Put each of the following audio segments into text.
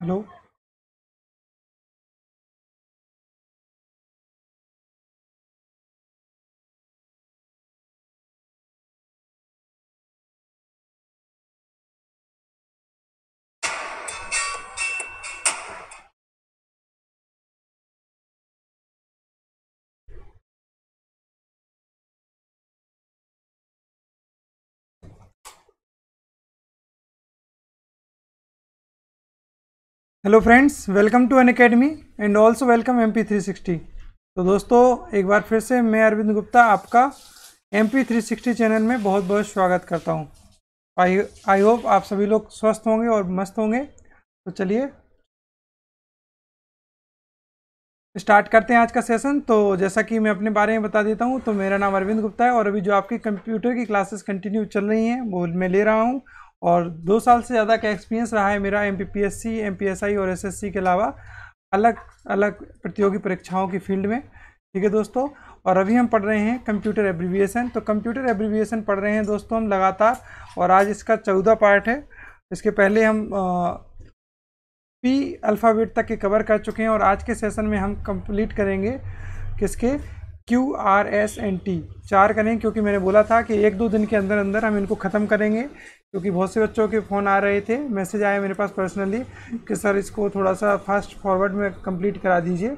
Hello. Hello friends welcome to Unacademy and also welcome M P three sixty तो दोस्तों एक बार फिर से मैं अरविंद गुप्ता आपका M P three sixty channel में बहुत बहुत स्वागत करता हूँ आई आई होप आप सभी लोग स्वस्थ होंगे और मस्त होंगे तो चलिए स्टार्ट करते हैं आज का सेशन तो जैसा कि मैं अपने बारे में बता देता हूँ तो मेरा नाम अरविंद गुप्ता है और अभी जो आपकी कंप्यूटर की क्लासेस कंटिन्यू चल रही हैं वो मैं ले रहा हूँ और दो साल से ज़्यादा का एक्सपीरियंस रहा है मेरा M P P S C M P S I और एस एस सी के अलावा अलग अलग प्रतियोगी परीक्षाओं की फील्ड में ठीक है दोस्तों और अभी हम पढ़ रहे हैं कंप्यूटर एब्रीविएशन तो कंप्यूटर एब्रीविएशन पढ़ रहे हैं दोस्तों हम लगातार और आज इसका चौदह पार्ट है इसके पहले हम आ, पी अल्फ़ाबेट तक के कवर कर चुके हैं और आज के सेशन में हम कंप्लीट करेंगे किसके Q R S and T चार करें क्योंकि मैंने बोला था कि एक दो दिन के अंदर अंदर हम इनको ख़त्म करेंगे क्योंकि बहुत से बच्चों के फ़ोन आ रहे थे मैसेज आया मेरे पास पर्सनली कि सर इसको थोड़ा सा फास्ट फॉरवर्ड में कंप्लीट करा दीजिए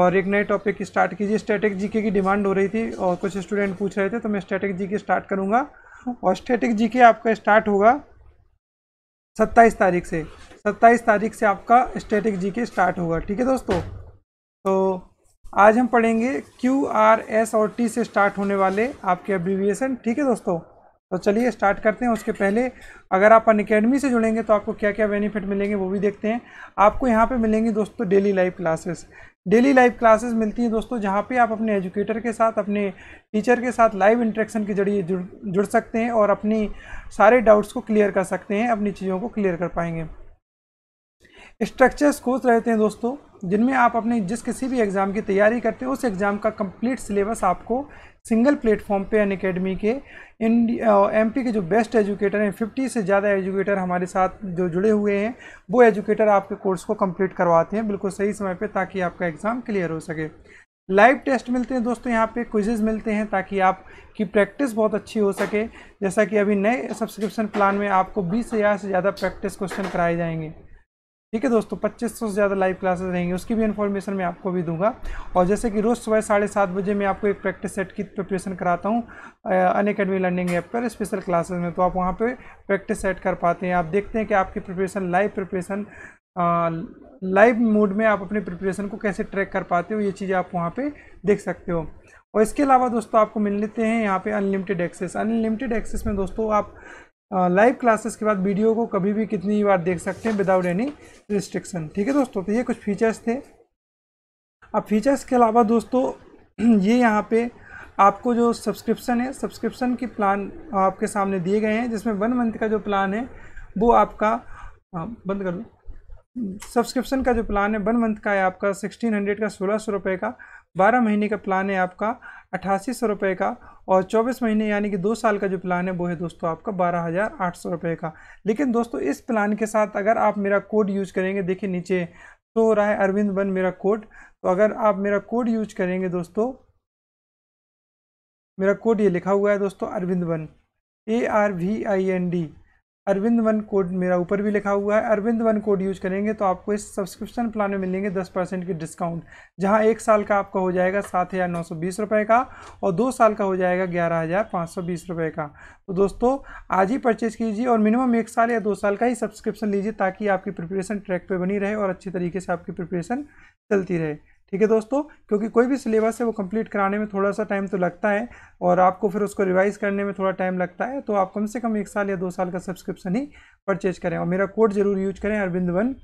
और एक नए टॉपिक स्टार्ट कीजिए स्टैटिक जीके की डिमांड हो रही थी और कुछ स्टूडेंट पूछ रहे थे तो मैं स्टैटिक जीके स्टार्ट करूँगा और स्टैटिक जीके आपका स्टार्ट होगा सत्ताईस तारीख से सत्ताईस तारीख से आपका स्टैटिक जी स्टार्ट होगा ठीक है दोस्तों तो आज हम पढ़ेंगे क्यू आर एस और टी से स्टार्ट होने वाले आपके एब्रीविएशन ठीक है दोस्तों तो चलिए स्टार्ट करते हैं उसके पहले अगर आप अन अकेडमी से जुड़ेंगे तो आपको क्या क्या बेनिफिट मिलेंगे वो भी देखते हैं आपको यहाँ पे मिलेंगी दोस्तों daily live classes daily live classes मिलती हैं दोस्तों जहाँ पे आप अपने एजुकेटर के साथ अपने टीचर के साथ लाइव इंट्रैक्शन के जरिए जुड़ जुड़ सकते हैं और अपनी सारे डाउट्स को क्लियर कर सकते हैं अपनी चीज़ों को क्लियर कर पाएंगे स्ट्रक्चर्स कोर्स रहते हैं दोस्तों जिनमें आप अपने जिस किसी भी एग्ज़ाम की तैयारी करते हैं उस एग्ज़ाम का कंप्लीट सिलेबस आपको सिंगल प्लेटफॉर्म पे अन अकेडमी के इन एमपी के जो बेस्ट एजुकेटर हैं फिफ्टी से ज़्यादा एजुकेटर हमारे साथ जो जुड़े हुए हैं वो एजुकेटर आपके कोर्स को कंप्लीट करवाते हैं बिल्कुल सही समय पर ताकि आपका एग्ज़ाम क्लियर हो सके लाइव टेस्ट मिलते हैं दोस्तों यहाँ पे क्विजेज मिलते हैं ताकि आपकी प्रैक्टिस बहुत अच्छी हो सके जैसा कि अभी नए सब्सक्रिप्शन प्लान में आपको बीस हज़ार से ज़्यादा प्रैक्टिस क्वेश्चन कराए जाएंगे ठीक है दोस्तों 2500 से ज़्यादा लाइव क्लासेस रहेंगी उसकी भी इन्फॉर्मेशन मैं आपको भी दूंगा और जैसे कि रोज़ सुबह साढ़े सात बजे मैं आपको एक प्रैक्टिस सेट की प्रिपरेशन कराता हूँ अन अकेडमी लर्निंग ऐप पर स्पेशल क्लासेस में तो आप वहाँ पे प्रैक्टिस सेट कर पाते हैं आप देखते हैं कि आपकी preparation live preparation live mood में आप अपने प्रिपरेशन को कैसे ट्रैक कर पाते हो ये चीज़ें आप वहाँ पर देख सकते हो और इसके अलावा दोस्तों आपको मिल लेते हैं यहाँ पे अनलिमिटेड एक्सेस अनलिमिटेड एक्सेस में दोस्तों आप लाइव क्लासेस के बाद वीडियो को कभी भी कितनी बार देख सकते हैं विदाउट एनी रिस्ट्रिक्शन ठीक है दोस्तों तो ये कुछ फीचर्स थे अब फीचर्स के अलावा दोस्तों ये यहाँ पे आपको जो सब्सक्रिप्शन है सब्सक्रिप्शन की प्लान आपके सामने दिए गए हैं जिसमें वन मंथ का जो प्लान है वो आपका बंद कर दो सब्सक्रिप्शन का जो प्लान है वन मंथ का है आपका सिक्सटीन हंड्रेड का सोलह सौ रुपये का बारह महीने का प्लान है आपका अट्ठासी सौ रुपये का और 24 महीने यानी कि दो साल का जो प्लान है वो है दोस्तों आपका बारह हज़ार आठ सौ रुपये का लेकिन दोस्तों इस प्लान के साथ अगर आप मेरा कोड यूज़ करेंगे देखिए नीचे तो हो रहा है अरविंद वन मेरा कोड तो अगर आप मेरा कोड यूज करेंगे दोस्तों मेरा कोड ये लिखा हुआ है दोस्तों Arvind one A R V I N D Arvind one code मेरा ऊपर भी लिखा हुआ है अरविंद वन कोड यूज करेंगे तो आपको इस सब्सक्रिप्शन प्लान में मिलेंगे दस परसेंट के डिस्काउंट जहां एक साल का आपका हो जाएगा सात हज़ार नौ सौ बीस रुपये का और दो साल का हो जाएगा ग्यारह हज़ार पाँच सौ बीस रुपये का तो दोस्तों आज ही परचेज़ कीजिए और मिनिमम एक साल या दो साल का ही सब्सक्रिप्शन लीजिए ताकि आपकी प्रिपरेशन ट्रैक पर बनी रहे और अच्छी तरीके से आपकी प्रिपरेशन चलती रहे ठीक है दोस्तों क्योंकि कोई भी सिलेबस है वो कंप्लीट कराने में थोड़ा सा टाइम तो लगता है और आपको फिर उसको रिवाइज़ करने में थोड़ा टाइम लगता है तो आप कम से कम एक साल या दो साल का सब्सक्रिप्शन ही परचेज करें और मेरा कोड ज़रूर यूज करें अरविंद वन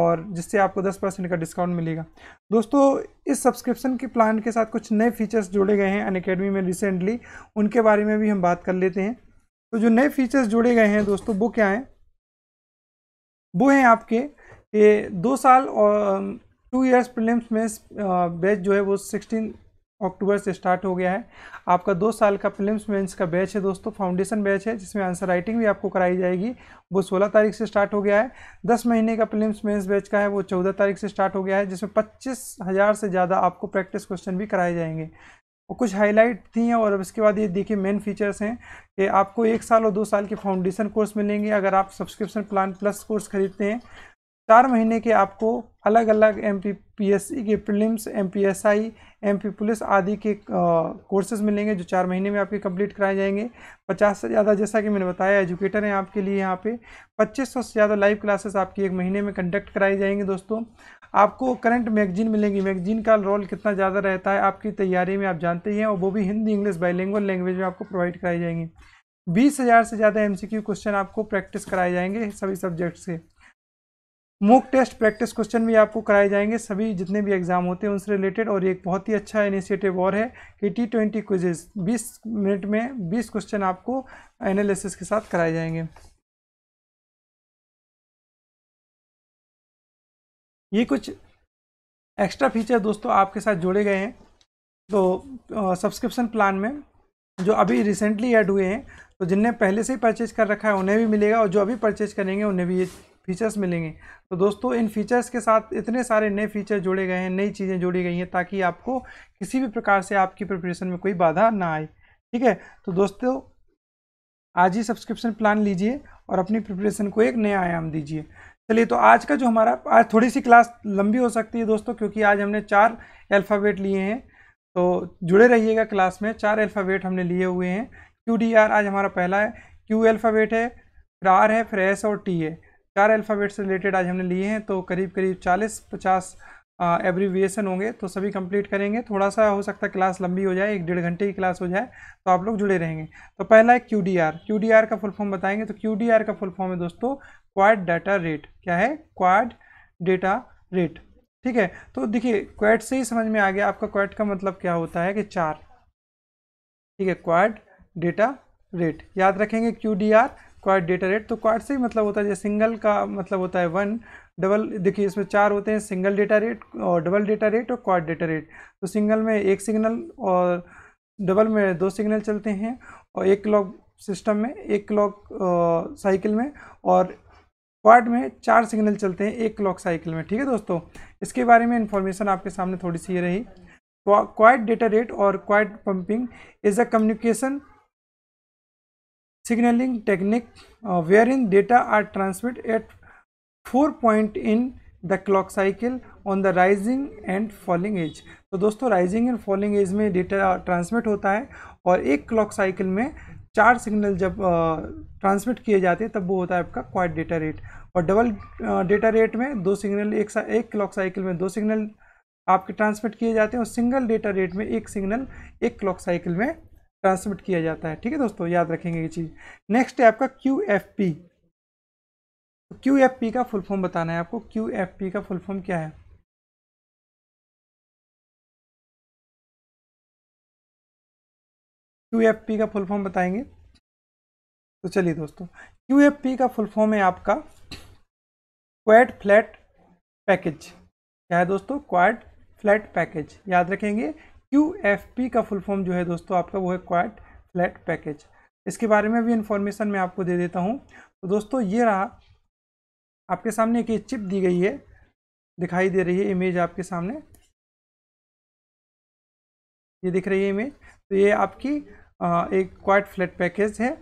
और जिससे आपको 10 परसेंट का डिस्काउंट मिलेगा दोस्तों इस सब्सक्रिप्शन के प्लान के साथ कुछ नए फीचर्स जोड़े गए हैं अनकेडमी में रिसेंटली उनके बारे में भी हम बात कर लेते हैं तो जो नए फीचर्स जोड़े गए हैं दोस्तों वो क्या हैं वो हैं आपके ये दो साल और टू ईयर्स प्रीलिम्स में बैच जो है वो सिक्सटीन अक्टूबर से स्टार्ट हो गया है आपका दो साल का प्रीलिम्स मेंस का बैच है दोस्तों फाउंडेशन बैच है जिसमें आंसर राइटिंग भी आपको कराई जाएगी वो 16 तारीख से स्टार्ट हो गया है 10 महीने का प्रीलिम्स मेंस बैच का है वो 14 तारीख से स्टार्ट हो गया है जिसमें पच्चीस हज़ार से ज़्यादा आपको प्रैक्टिस क्वेश्चन भी कराए जाएंगे और कुछ हाईलाइट थी और अब इसके बाद ये देखिए मेन फीचर्स हैं कि आपको एक साल और दो साल के फाउंडेशन कोर्स मिलेंगे अगर आप सब्सक्रिप्शन प्लान प्लस कोर्स खरीदते हैं चार महीने के आपको अलग अलग M P P S C के prelims M P S I M P police आदि के कोर्सेज मिलेंगे जो चार महीने में आपके कंप्लीट कराए जाएंगे पचास से ज़्यादा जैसा कि मैंने बताया एजुकेटर हैं आपके लिए यहाँ पे पच्चीस सौ से ज़्यादा लाइव क्लासेस आपकी एक महीने में कंडक्ट कराई जाएंगे दोस्तों आपको करंट मैगजीन मिलेंगी मैगजीन का रोल कितना ज़्यादा रहता है आपकी तैयारी में आप जानते ही हैं और वो भी हिंदी इंग्लिश बाइलिंगुअल लैंग्वेज में आपको प्रोवाइड कराई जाएंगी बीस हज़ार से ज़्यादा एम क्वेश्चन आपको प्रैक्टिस कराए जाएंगे सभी सब्जेक्ट से मूक टेस्ट प्रैक्टिस क्वेश्चन भी आपको कराए जाएंगे सभी जितने भी एग्जाम होते हैं उनसे रिलेटेड और एक बहुत ही अच्छा इनिशिएटिव और है कि टी ट्वेंटी क्विजेज बीस मिनट में बीस क्वेश्चन आपको एनालिसिस के साथ कराए जाएंगे ये कुछ एक्स्ट्रा फीचर दोस्तों आपके साथ जोड़े गए हैं तो सब्सक्रिप्शन प्लान में जो अभी रिसेंटली ऐड हुए हैं तो जिनने पहले से ही परचेज कर रखा है उन्हें भी मिलेगा और जो अभी परचेज करेंगे उन्हें भी ये फीचर्स मिलेंगे तो दोस्तों इन फीचर्स के साथ इतने सारे नए फीचर जोड़े गए हैं नई चीज़ें जोड़ी गई हैं ताकि आपको किसी भी प्रकार से आपकी प्रिपरेशन में कोई बाधा ना आए ठीक है तो दोस्तों आज ही सब्सक्रिप्शन प्लान लीजिए और अपनी प्रिपरेशन को एक नया आयाम दीजिए चलिए तो आज का जो हमारा आज थोड़ी सी क्लास लंबी हो सकती है दोस्तों क्योंकि आज हमने चार अल्फ़ाबेट लिए हैं तो जुड़े रहिएगा क्लास में चार अल्फ़ाबेट हमने लिए हुए हैं क्यू डी आर आज हमारा पहला है क्यू अल्फ़ाबेट है फिर आर है फिर एस और टी है चार अल्फ़ाबेट से रिलेटेड आज हमने लिए हैं तो करीब करीब चालीस पचास एब्रीविएसन होंगे तो सभी कंप्लीट करेंगे थोड़ा सा हो सकता है क्लास लंबी हो जाए एक डेढ़ घंटे की क्लास हो जाए तो आप लोग जुड़े रहेंगे तो पहला है Q D R Q D R का फुल फॉर्म बताएंगे तो क्यू डी आर का फुल फॉर्म है दोस्तों क्वाड डाटा रेट क्या है क्वाड डेटा रेट ठीक है तो देखिए क्वाड से ही समझ में आ गया आपका क्वाड का मतलब क्या होता है कि चार ठीक है क्वाड डेटा रेट याद रखेंगे Q D R quad rate तो क्वाड से ही मतलब होता है जैसे सिंगल का मतलब होता है वन डबल देखिए इसमें चार होते हैं सिंगल डेटा रेट और डबल डेटा रेट और क्वाड डेटा रेट तो सिंगल में एक सिग्नल और डबल में दो सिग्नल चलते हैं और एक क्लॉक सिस्टम में एक क्लॉक साइकिल में और क्वाड में चार सिग्नल चलते हैं एक क्लॉक साइकिल में ठीक है दोस्तों इसके बारे में इन्फॉर्मेशन आपके सामने थोड़ी सी ये रही क्वाइट डेटा रेट और quad pumping is a communication signaling technique uh, wherein data are transmitted at four point in the clock cycle on the rising and falling edge तो दोस्तों राइजिंग एंड फॉलिंग एज में data transmit होता है और एक clock cycle में चार signal जब ट्रांसमिट uh, किए जाते हैं तब वो होता है आपका क्वाड डेटा रेट और डबल डेटा रेट में दो सिग्नल एक सा, एक क्लॉक साइकिल में दो सिग्नल आपके ट्रांसमिट किए जाते हैं और सिंगल डेटा रेट में एक सिग्नल एक क्लॉक साइकिल में ट्रांसमिट किया जाता है ठीक है दोस्तों याद रखेंगे ये चीज़ नेक्स्ट है आपका Q F P Q F P का फुल फॉर्म बताना है आपको क्यू एफ पी का फुल फॉर्म क्या है क्यू एफ पी का फुल फॉर्म बताएंगे तो चलिए दोस्तों क्यू एफ पी का फुल फॉर्म है आपका क्वाड फ्लैट पैकेज क्या है दोस्तों क्वाइट फ्लैट पैकेज याद रखेंगे क्यू एफ पी का फुल फॉर्म जो है दोस्तों आपका वो है क्वाइट फ्लैट पैकेज इसके बारे में भी इन्फॉर्मेशन मैं आपको दे देता हूँ तो दोस्तों ये रहा आपके सामने एक चिप दी गई है दिखाई दे रही है इमेज आपके सामने ये दिख रही है इमेज तो ये आपकी आ, एक क्वाइट फ्लैट पैकेज है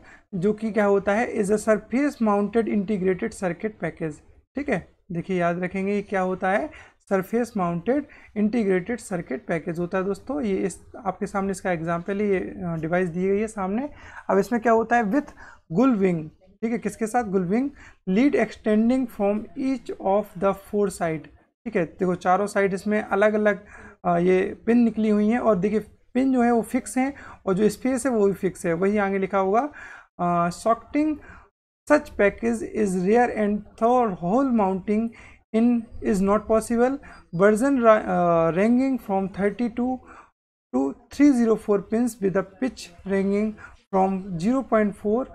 जो कि क्या होता है is a surface mounted integrated circuit package ठीक है देखिए याद रखेंगे क्या होता है surface mounted integrated circuit package होता है दोस्तों ये इस आपके सामने इसका एग्जाम्पल ये डिवाइस दी गई है सामने अब इसमें क्या होता है विथ गुल विंग ठीक है किसके साथ gull wing lead extending from each of the four side ठीक है देखो चारों साइड इसमें अलग अलग ये पिन निकली हुई हैं और देखिए पिन जो है वो फिक्स हैं और जो स्पेस है वो भी फिक्स है वही आगे लिखा होगा socketing such package is rare and through hole mounting in is not possible version uh, ranging from 32 to 304 pins with a pitch ranging from 0.4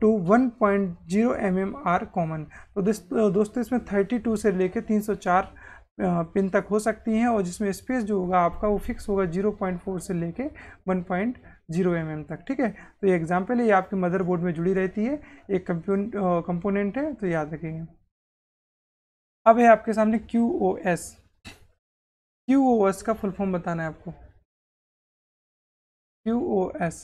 to 1.0 mm are common तो दिस दोस्तों इसमें 32 से सौ 304 पिन तक हो सकती हैं और जिसमें स्पेस जो होगा आपका वो फिक्स होगा 0.4 से लेके 1.0 mm तक ठीक है तो ये एग्जाम्पल है ये आपके मदरबोर्ड में जुड़ी रहती है एक कंपोनेंट है तो याद रखेंगे अब है आपके सामने Q O S Q O S का फुल फॉर्म बताना है आपको क्यू ओ एस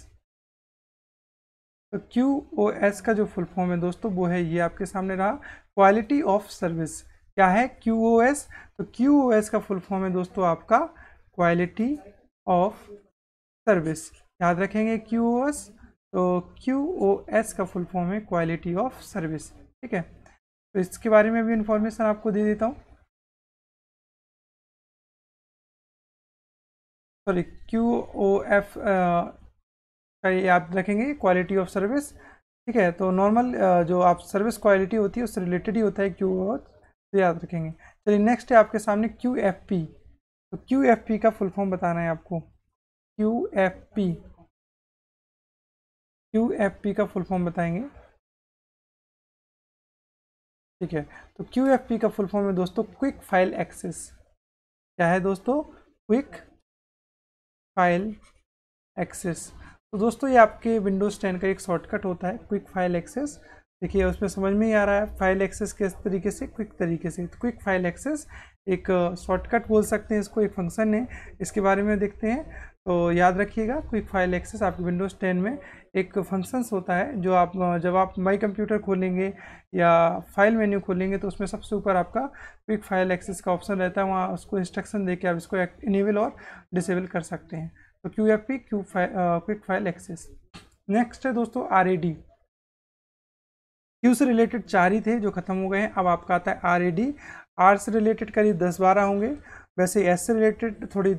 तो क्यू ओ एस का जो फुल फॉर्म है दोस्तों वो है ये आपके सामने रहा क्वालिटी ऑफ सर्विस क्या है क्यू ओ एस तो क्यू ओ एस का फुल फॉर्म है दोस्तों आपका क्वालिटी ऑफ सर्विस याद रखेंगे क्यू ओ एस तो क्यू ओ एस का फुल फॉर्म है क्वालिटी ऑफ सर्विस ठीक है तो इसके बारे में भी इन्फॉर्मेशन आपको दे देता हूँ सॉरी क्यू ओ एफ का ये आप रखेंगे क्वालिटी ऑफ सर्विस ठीक है तो नॉर्मल जो आप सर्विस क्वालिटी होती है उससे रिलेटेड ही होता है क्यू ओ तो याद रखेंगे चलिए नेक्स्ट है आपके सामने क्यू एफ पी तो क्यू एफ पी का फुल फॉर्म बताना है आपको Q F P Q F P का फुल फॉर्म बताएंगे ठीक है तो क्यू एफ पी का फुल फॉर्म है दोस्तों क्विक फाइल एक्सेस क्या है दोस्तों क्विक फाइल एक्सेस तो दोस्तों ये आपके विंडोज़ टेन का एक शॉर्टकट होता है क्विक फाइल एक्सेस देखिए उसमें समझ में ही आ रहा है फाइल एक्सेस किस तरीके से क्विक तरीके से तो क्विक फाइल एक्सेस एक शॉर्टकट बोल सकते हैं इसको एक फंक्शन है इसके बारे में देखते हैं तो याद रखिएगा क्विक फाइल एक्सेस आपके विंडोज़ टेन में एक फंक्शंस होता है जो आप जब आप माई कंप्यूटर खोलेंगे या फाइल मेन्यू खोलेंगे तो उसमें सबसे ऊपर आपका क्विक फाइल एक्सेस का ऑप्शन रहता है वहाँ उसको इंस्ट्रक्शन दे के आप इसको इनेबल और डिसेबल कर सकते हैं तो Q F P Q quick file access next है दोस्तों आर ए डी क्यू से रिलेटेड चार ही थे जो ख़त्म हो गए हैं अब आपका आता है आर ए डी आर से रिलेटेड करीब दस बारह होंगे वैसे एस से रिलेटेड थोड़ी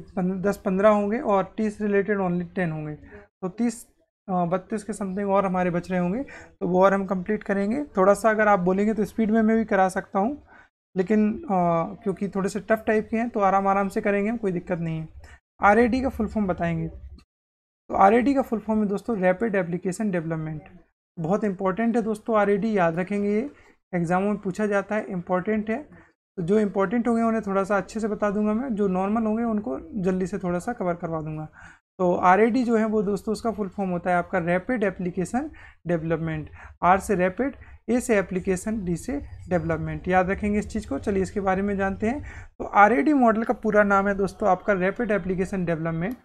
दस पंद्रह होंगे और टी से रिलेटेड ओनली टेन होंगे तो तीस बत्तीस के समथिंग और हमारे बच रहे होंगे तो वो और हम कंप्लीट करेंगे थोड़ा सा अगर आप बोलेंगे तो स्पीड में मैं भी करा सकता हूँ लेकिन आ, क्योंकि थोड़े से टफ टाइप के हैं तो आराम आराम से करेंगे कोई दिक्कत नहीं है आर का फुल फॉर्म बताएंगे तो आर का फुल फॉर्म है दोस्तों रैपिड एप्लीकेशन डेवलपमेंट बहुत इंपॉर्टेंट है दोस्तों आर याद रखेंगे ये एग्ज़ामों में पूछा जाता है इम्पॉर्टेंट है तो जो इम्पोर्टेंट होंगे उन्हें थोड़ा सा अच्छे से बता दूंगा मैं जो नॉर्मल होंगे उनको जल्दी से थोड़ा सा कवर करवा दूंगा तो आर जो है वो दोस्तों उसका फुल फॉर्म होता है आपका रैपिड एप्लीकेशन डेवलपमेंट आर से रैपिड ए से एप्लीकेशन डी से डेवलपमेंट याद रखेंगे इस चीज़ को चलिए इसके बारे में जानते हैं तो आर मॉडल का पूरा नाम है दोस्तों आपका रैपिड एप्लीकेशन डेवलपमेंट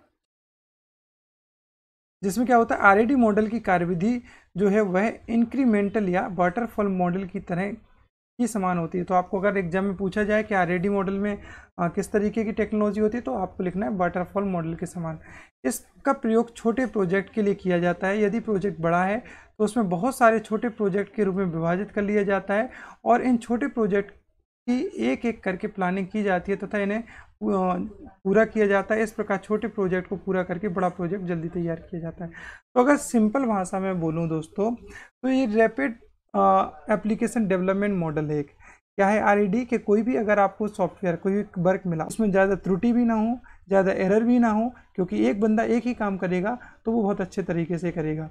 जिसमें क्या होता है आर मॉडल की कार्यविधि जो है वह इंक्रीमेंटल या वाटरफॉल मॉडल की तरह ही समान होती है तो आपको अगर एग्जाम में पूछा जाए कि आर हाँ, मॉडल में आ, हाँ, किस तरीके की टेक्नोलॉजी होती है तो आपको लिखना है वाटरफॉल मॉडल के समान इसका प्रयोग छोटे प्रोजेक्ट के लिए किया जाता है यदि प्रोजेक्ट बड़ा है तो उसमें बहुत सारे छोटे प्रोजेक्ट के रूप में विभाजित कर लिया जाता है और इन छोटे प्रोजेक्ट की एक एक करके प्लानिंग की जाती है तथा इन्हें पूरा किया जाता है इस प्रकार छोटे प्रोजेक्ट को पूरा करके बड़ा प्रोजेक्ट जल्दी तैयार किया जाता है तो अगर सिंपल भाषा में बोलूँ दोस्तों तो ये रैपिड एप्लीकेशन डेवलपमेंट मॉडल है एक क्या है आर e के कोई भी अगर आपको सॉफ्टवेयर कोई भी वर्क मिला उसमें ज़्यादा त्रुटि भी ना हो ज़्यादा एरर भी ना हो क्योंकि एक बंदा एक ही काम करेगा तो वो बहुत अच्छे तरीके से करेगा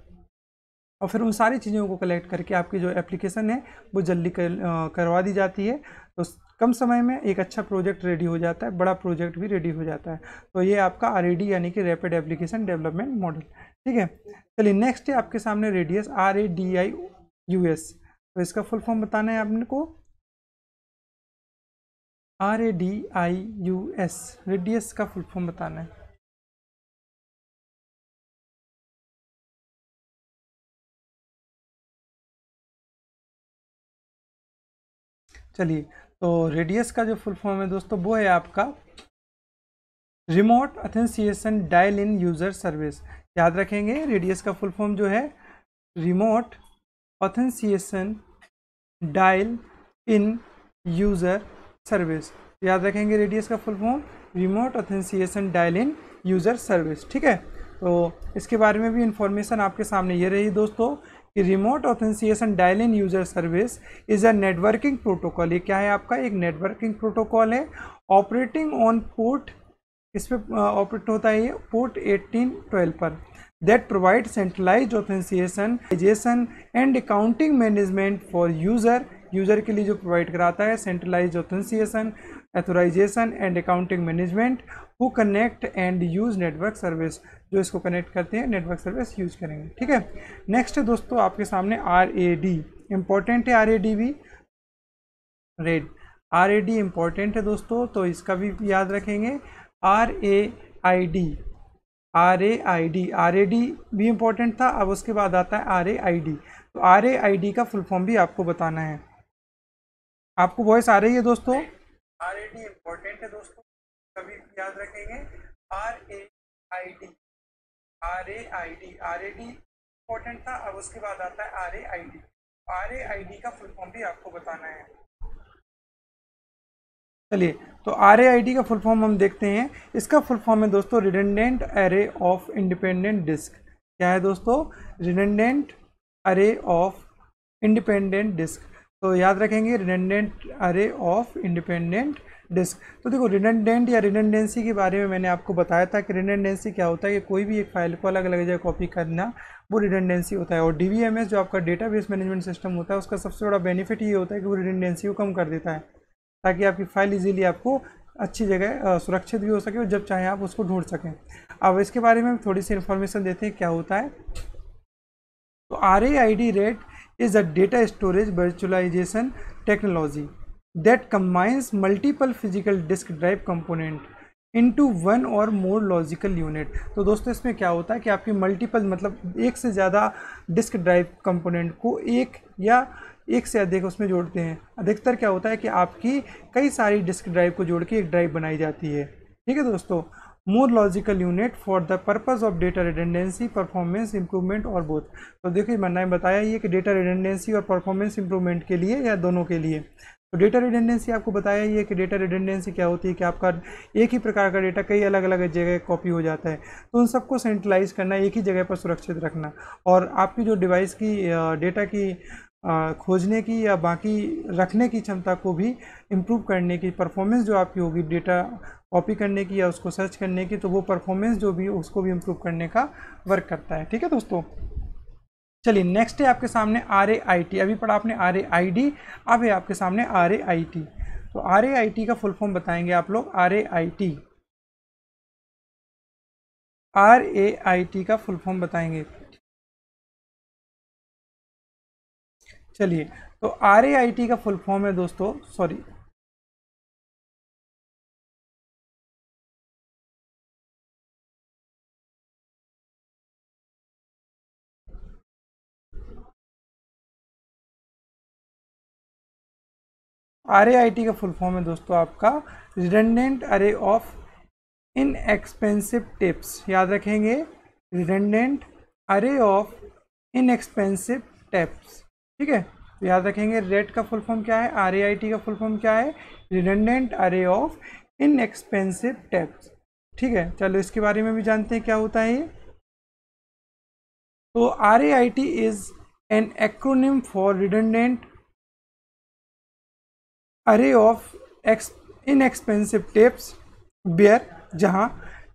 और फिर उन सारी चीज़ों को कलेक्ट करके आपकी जो एप्लीकेशन है वो जल्दी कर, करवा दी जाती है तो कम समय में एक अच्छा प्रोजेक्ट रेडी हो जाता है बड़ा प्रोजेक्ट भी रेडी हो जाता है तो ये आपका आर e यानी कि रैपिड एप्लीकेशन डेवलपमेंट मॉडल ठीक है चलिए नेक्स्ट है आपके सामने radius R A D I U S तो इसका फुल फॉर्म बताना है आपने को R A D I U S radius का फुल फॉर्म बताना है चलिए तो रेडियस का जो फुल फॉर्म है दोस्तों वो है आपका remote authentication dial in user service याद रखेंगे रेडियस का फुल फॉर्म जो है remote authentication dial in user service याद रखेंगे रेडियस का full form remote authentication dial in user service ठीक है तो इसके बारे में भी इंफॉर्मेशन आपके सामने ये रही दोस्तों कि remote authentication dial in user service is a networking protocol ये क्या है आपका एक नेटवर्किंग प्रोटोकॉल है ऑपरेटिंग ऑन पोर्ट इस पर ऑपरेट होता है ये पोर्ट एटीन ट्वेल्व पर that provide centralize authentication and accounting management for user user के लिए जो प्रोवाइड कराता है centralize authentication authorization and accounting management who connect and use network service जो इसको कनेक्ट करते हैं नेटवर्क सर्विस यूज करेंगे ठीक है नेक्स्ट है दोस्तों आपके सामने आर ए डी इम्पॉर्टेंट है आर ए डी भी RAID R A D important है दोस्तों तो इसका भी याद रखेंगे R A I D R A I D R A D भी इम्पोर्टेंट था अब उसके बाद आता है आर ए आई डी तो आर ए आई डी का फुल फॉर्म भी आपको बताना है आपको वॉइस आ रही है दोस्तों आर ए डी इम्पोर्टेंट है दोस्तों कभी याद रखेंगे R A I D R A I D R A D important था अब उसके बाद आता है R A I D R A I D का फुल फॉर्म भी आपको बताना है चलिए तो आर का फुल फॉर्म हम देखते हैं इसका फुल फॉर्म है दोस्तों redundant array of independent disk क्या है दोस्तों redundant array of independent disc तो याद रखेंगे redundant array of independent disc तो देखो रिडेंडेंट या रिडेंडेंसी के बारे में मैंने आपको बताया था कि रिडेंडेंसी क्या होता है कि कोई भी एक फाइल को अलग अलग जगह कॉपी करना वो रिडेंडेंसी होता है और डी जो आपका डेटाबेस मैनेजमेंट सिस्टम होता है उसका सबसे बड़ा बेनिफिट ये होता है कि वो रिडेंडेंसी को कम कर देता है ताकि आपकी फाइल इजीली आपको अच्छी जगह सुरक्षित भी हो सके और जब चाहे आप उसको ढूंढ सकें अब इसके बारे में हम थोड़ी सी इन्फॉर्मेशन देते हैं क्या होता है तो R A I D rate is a data storage virtualization technology that combines multiple physical disk drive component into one और मोर लॉजिकल यूनिट तो दोस्तों इसमें क्या होता है कि आपकी मल्टीपल मतलब एक से ज़्यादा डिस्क ड्राइव कंपोनेंट को एक या एक से अधिक उसमें जोड़ते हैं अधिकतर क्या होता है कि आपकी कई सारी डिस्क ड्राइव को जोड़ के एक ड्राइव बनाई जाती है ठीक है दोस्तों more logical unit for the purpose of data redundancy performance improvement और बोथ तो देखिए मैंने बताया ये कि डेटा रिडेंडेंसी और परफॉर्मेंस इंप्रूवमेंट के लिए या दोनों के लिए तो डेटा रिडेंडेंसी आपको बताया ही है कि डेटा रिडेंडेंसी क्या होती है कि आपका एक ही प्रकार का डेटा कई अलग अलग जगह कॉपी हो जाता है तो उन सबको सेंट्रलाइज करना एक ही जगह पर सुरक्षित रखना और आपकी जो डिवाइस की डेटा की खोजने की या बाकी रखने की क्षमता को भी इम्प्रूव करने की परफॉर्मेंस जो आपकी होगी डेटा कॉपी करने की या उसको सर्च करने की तो वो परफॉर्मेंस जो भी उसको भी इम्प्रूव करने का वर्क करता है ठीक है दोस्तों चलिए नेक्स्ट है आपके सामने आर अभी पढ़ा आपने आर ए अब है आपके सामने आर तो आर का फुल फॉर्म बताएंगे आप लोग R R A I T का फुल फॉर्म बताएंगे चलिए तो आर का फुल फॉर्म है दोस्तों सॉरी आर का फुल फॉर्म है दोस्तों आपका redundant array of inexpensive tips याद रखेंगे redundant array of inexpensive tips ठीक है तो याद रखेंगे रेट का फुल फॉर्म क्या है आर ए आई टी का फुल फॉर्म क्या है redundant array of in expensive tax ठीक है चलो इसके बारे में भी जानते हैं क्या होता है ये तो R A I T is an acronym for redundant array of ex inexpensive tapes बेयर जहाँ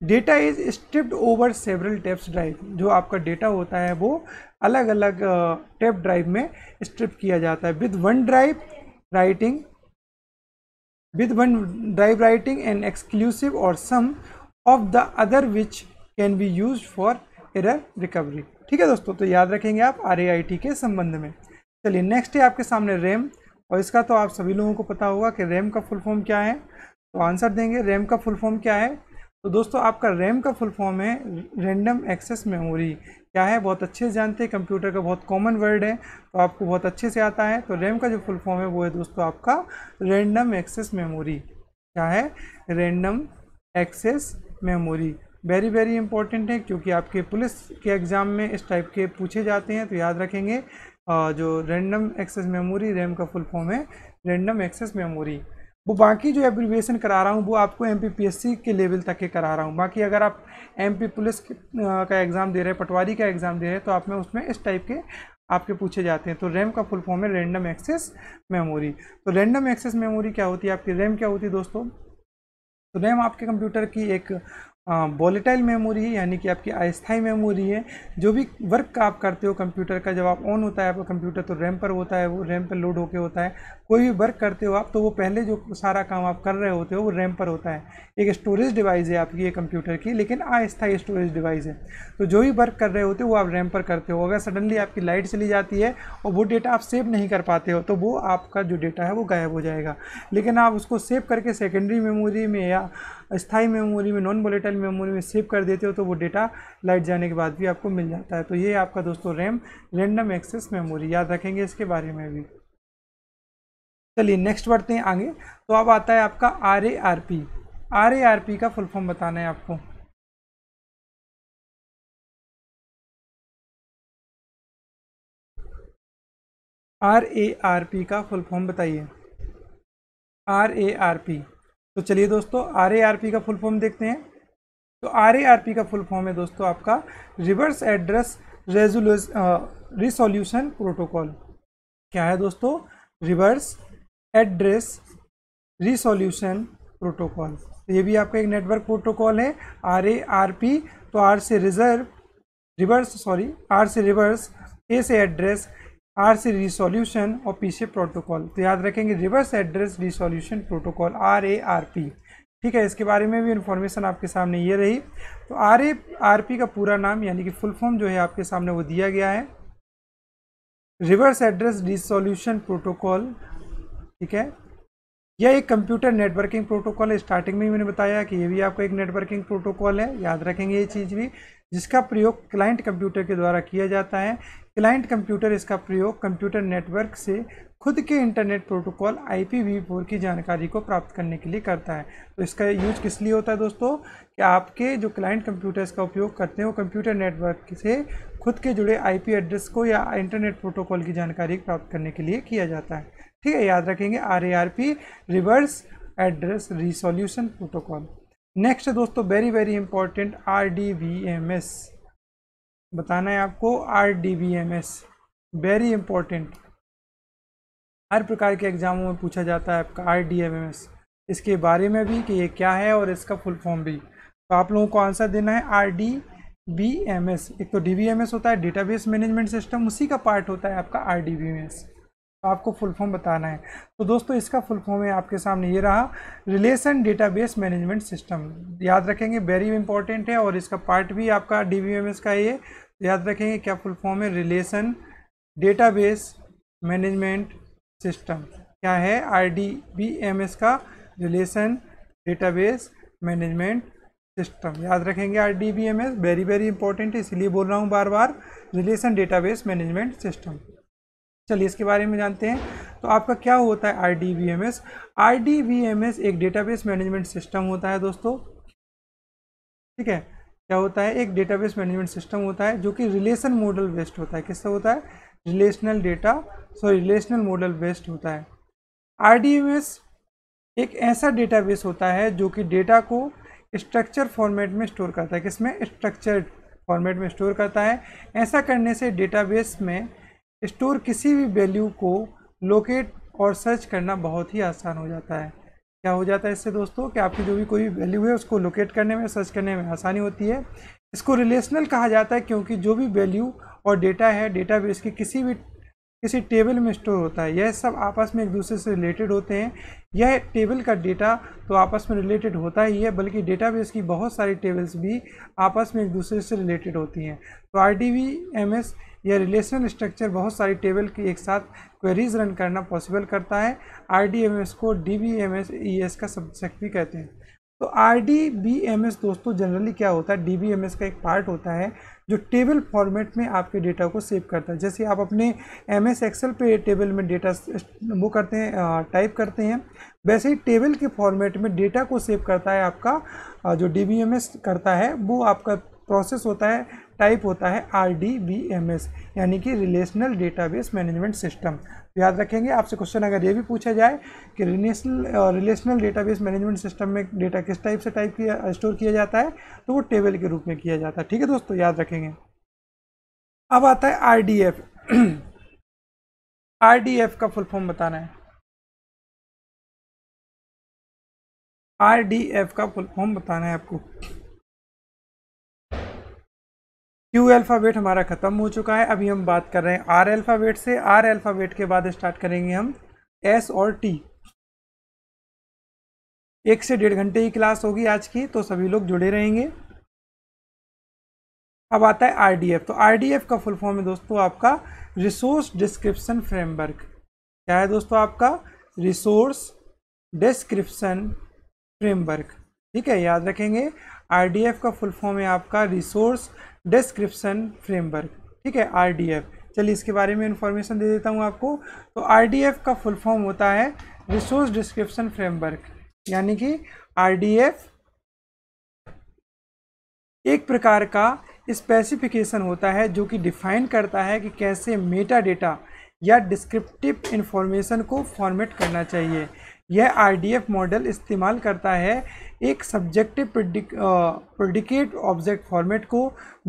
data is striped over several tapes drive जो आपका डेटा होता है वो अलग अलग टेप ड्राइव में स्ट्रिप किया जाता है with one drive writing with one drive writing and exclusive और some of the other which can be use for error recovery ठीक है दोस्तों तो याद रखेंगे आप आर के संबंध में चलिए नेक्स्ट है आपके सामने रैम और इसका तो आप सभी लोगों को पता होगा कि रैम का फुल फॉर्म क्या है तो आंसर देंगे रैम का फुल फॉर्म क्या है तो दोस्तों आपका रैम का फुल फॉर्म है रैंडम एक्सेस मेमोरी क्या है बहुत अच्छे से जानते हैं कंप्यूटर का बहुत कॉमन वर्ड है तो आपको बहुत अच्छे से आता है तो रैम का जो फुल फॉर्म है वो है दोस्तों आपका रैंडम एक्सेस मेमोरी क्या है random access memory very very important है क्योंकि आपके पुलिस के एग्ज़ाम में इस टाइप के पूछे जाते हैं तो याद रखेंगे जो रैंडम एक्सेस मेमोरी रैम का फुल फॉर्म है रैंडम एक्सेस मेमोरी वो बाकी जो एब्रीविएशन करा रहा हूँ वो आपको एम के लेवल तक के करा रहा हूँ बाकी अगर आप एम पुलिस का एग्ज़ाम दे रहे हैं पटवारी का एग्ज़ाम दे रहे हैं तो आप में उसमें इस टाइप के आपके पूछे जाते हैं तो रैम का फुल फॉर्म है रैंडम एक्सेस मेमोरी तो रैंडम एक्सेस मेमोरी क्या होती है आपकी रैम क्या होती है दोस्तों तो रैम आपके कंप्यूटर की एक वॉलेटाइल मेमोरी है यानी कि आपकी अस्थाई मेमोरी है जो भी वर्क का आप करते हो कंप्यूटर का जब आप ऑन होता है आपका कंप्यूटर तो रैम पर होता है वो रैम पर लोड होके होता है कोई भी वर्क करते हो आप तो वो पहले जो सारा काम आप कर रहे होते हो वो रैम पर होता है एक स्टोरेज डिवाइस है आपकी ये कंप्यूटर की लेकिन अस्थाई स्टोरेज डिवाइस है तो जो भी वर्क कर रहे होते हो वो आप रैम पर करते हो अगर सडनली आपकी लाइट चली जाती है और वो डेटा आप सेव नहीं कर पाते हो तो वो आपका जो डेटा है वो गायब हो जाएगा लेकिन आप उसको सेव करके सेकेंडरी मेमोरी में या स्थाई मेमोरी में नॉन वोलेटाइल मेमोरी में सेव कर देते हो तो वो डेटा लाइट जाने के बाद भी आपको मिल जाता है तो ये आपका दोस्तों रैम रेंडम एक्सेस मेमोरी याद रखेंगे इसके बारे में भी चलिए नेक्स्ट बढ़ते हैं आगे तो अब आता है आपका R A R P R A R P का फुल फॉर्म बताना है आपको आर ए आर पी का फुल फॉर्म बताइए आर ए आर पी तो चलिए दोस्तों आर ए आर पी का फुल फॉर्म देखते हैं तो आर ए आर पी का फुल फॉर्म है दोस्तों आपका रिवर्स एड्रेस रेजोल्यूस रिसोल्यूशन प्रोटोकॉल क्या है दोस्तों रिवर्स एड्रेस रिसोल्यूशन प्रोटोकॉल ये भी आपका एक नेटवर्क प्रोटोकॉल है आर ए आर पी तो आर से रिजर्व रिवर्स सॉरी आर से रिवर्स ए से एड्रेस आर सी रिसोल्यूशन और पी से प्रोटोकॉल तो याद रखेंगे reverse address resolution protocol R A R P ठीक है इसके बारे में भी इन्फॉर्मेशन आपके सामने ये रही तो आर ए आर पी का पूरा नाम यानी कि फुल फॉर्म जो है आपके सामने वो दिया गया है रिवर्स एड्रेस रिसोल्यूशन प्रोटोकॉल ठीक है यह एक कंप्यूटर नेटवर्किंग प्रोटोकॉल है स्टार्टिंग में ही मैंने बताया कि ये भी आपका एक नेटवर्किंग प्रोटोकॉल है याद रखेंगे ये चीज़ भी जिसका प्रयोग क्लाइंट कंप्यूटर के द्वारा किया जाता है क्लाइंट कंप्यूटर इसका प्रयोग कंप्यूटर नेटवर्क से खुद के इंटरनेट प्रोटोकॉल आई की जानकारी को प्राप्त करने के लिए करता है तो इसका यूज किस लिए होता है दोस्तों कि आपके जो क्लाइंट कंप्यूटर्स का उपयोग करते हैं वो कंप्यूटर नेटवर्क से खुद के जुड़े आईपी एड्रेस को या इंटरनेट प्रोटोकॉल की जानकारी प्राप्त करने के लिए किया जाता है ठीक है याद रखेंगे R reverse address resolution protocol next है दोस्तों very very important R D V M S बताना है आपको R D V M S very important हर प्रकार के एग्ज़ामों में पूछा जाता है आपका R D M M S इसके बारे में भी कि ये क्या है और इसका फुल फॉर्म भी तो आप लोगों को आंसर देना है R D B M S एक तो डी बी एम एस होता है डेटाबेस मैनेजमेंट सिस्टम उसी का पार्ट होता है आपका R D B M S आपको फुल फॉर्म बताना है तो दोस्तों इसका फुल फॉर्म है आपके सामने ये रहा रिलेशन डेटाबेस मैनेजमेंट सिस्टम याद रखेंगे वेरी इंपॉर्टेंट है और इसका पार्ट भी आपका डी का ये याद रखेंगे क्या फुल फॉर्म है रिलेशन डेटाबेस मैनेजमेंट सिस्टम क्या है R D B M S का रिलेशन डेटाबेस मैनेजमेंट सिस्टम याद रखेंगे R D B M S very very important है इसलिए बोल रहा हूँ बार बार रिलेशन डेटाबेस मैनेजमेंट सिस्टम चलिए इसके बारे में जानते हैं तो आपका क्या होता है R D V M S R D V M S एक डेटाबेस मैनेजमेंट सिस्टम होता है दोस्तों ठीक है क्या होता है एक डेटाबेस मैनेजमेंट सिस्टम होता है जो कि रिलेशन मॉडल बेस्ड होता है किससे होता है relational data sorry relational model based होता है आर डी एम एस एक ऐसा डेटाबेस होता है जो कि डेटा को स्ट्रक्चर फॉर्मेट में स्टोर करता है किसमें स्ट्रक्चर फॉर्मेट में स्टोर करता है ऐसा करने से डेटाबेस में स्टोर किसी भी वैल्यू को लोकेट और सर्च करना बहुत ही आसान हो जाता है क्या हो जाता है इससे दोस्तों कि आपकी जो भी कोई वैल्यू है उसको लोकेट करने में सर्च करने में आसानी होती है इसको रिलेशनल कहा जाता है क्योंकि जो भी वैल्यू और डेटा है डेटा बेस के किसी भी किसी टेबल में स्टोर होता है यह सब आपस में एक दूसरे से रिलेटेड होते हैं यह टेबल का डेटा तो आपस में रिलेटेड होता ही है बल्कि बेस की बहुत सारी टेबल्स भी आपस में एक दूसरे से रिलेटेड होती हैं तो आर डी यह रिलेशनल स्ट्रक्चर बहुत सारी टेबल की एक साथ क्वेरीज रन करना पॉसिबल करता है आर को D B M S E S का सब्जेक्ट भी कहते हैं तो R D B M S दोस्तों जनरली क्या होता है डी बी एम एस का एक पार्ट होता है जो टेबल फॉर्मेट में आपके डेटा को सेव करता है जैसे आप अपने एम एस एक्सेल पर टेबल में डेटा वो करते हैं टाइप करते हैं वैसे ही टेबल के फॉर्मेट में डेटा को सेव करता है आपका जो डी बी एम एस करता है वो आपका प्रोसेस होता है टाइप होता है R D B M S यानी कि रिलेशनल डेटाबेस मैनेजमेंट सिस्टम याद रखेंगे आपसे क्वेश्चन अगर ये भी पूछा जाए कि relational relational database management system में डेटा किस टाइप से टाइप किया स्टोर किया जाता है तो वो टेबल के रूप में किया जाता है ठीक है दोस्तों याद रखेंगे अब आता है R D F R D F का फुल फॉर्म बताना है आर डी एफ का फुल फॉर्म बताना है आपको क्यू अल्फ़ाबेट हमारा ख़त्म हो चुका है अभी हम बात कर रहे हैं आर अल्फ़ाबेट से आर अल्फ़ाबेट के बाद स्टार्ट करेंगे हम एस और टी एक से डेढ़ घंटे की क्लास होगी आज की तो सभी लोग जुड़े रहेंगे अब आता है आरडीएफ तो आरडीएफ का फुल फॉर्म है दोस्तों आपका रिसोर्स डिस्क्रिप्शन फ्रेमवर्क क्या है दोस्तों आपका रिसोर्स डिस्क्रिप्शन फ्रेमवर्क ठीक है याद रखेंगे आरडीएफ का फुल फॉर्म है आपका रिसोर्स डिस्क्रिप्शन फ्रेमवर्क ठीक है आर चलिए इसके बारे में इन्फॉर्मेशन दे देता हूँ आपको तो आर का फुल फॉर्म होता है रिसोर्स डिस्क्रिप्शन फ्रेमवर्क यानी कि आर एक प्रकार का स्पेसिफिकेशन होता है जो कि डिफाइन करता है कि कैसे मेटा डेटा या डिस्क्रिप्टिव इन्फॉर्मेशन को फॉर्मेट करना चाहिए यह आरडीएफ मॉडल इस्तेमाल करता है एक सब्जेक्टिव प्रिडिकेट ऑब्जेक्ट फॉर्मेट को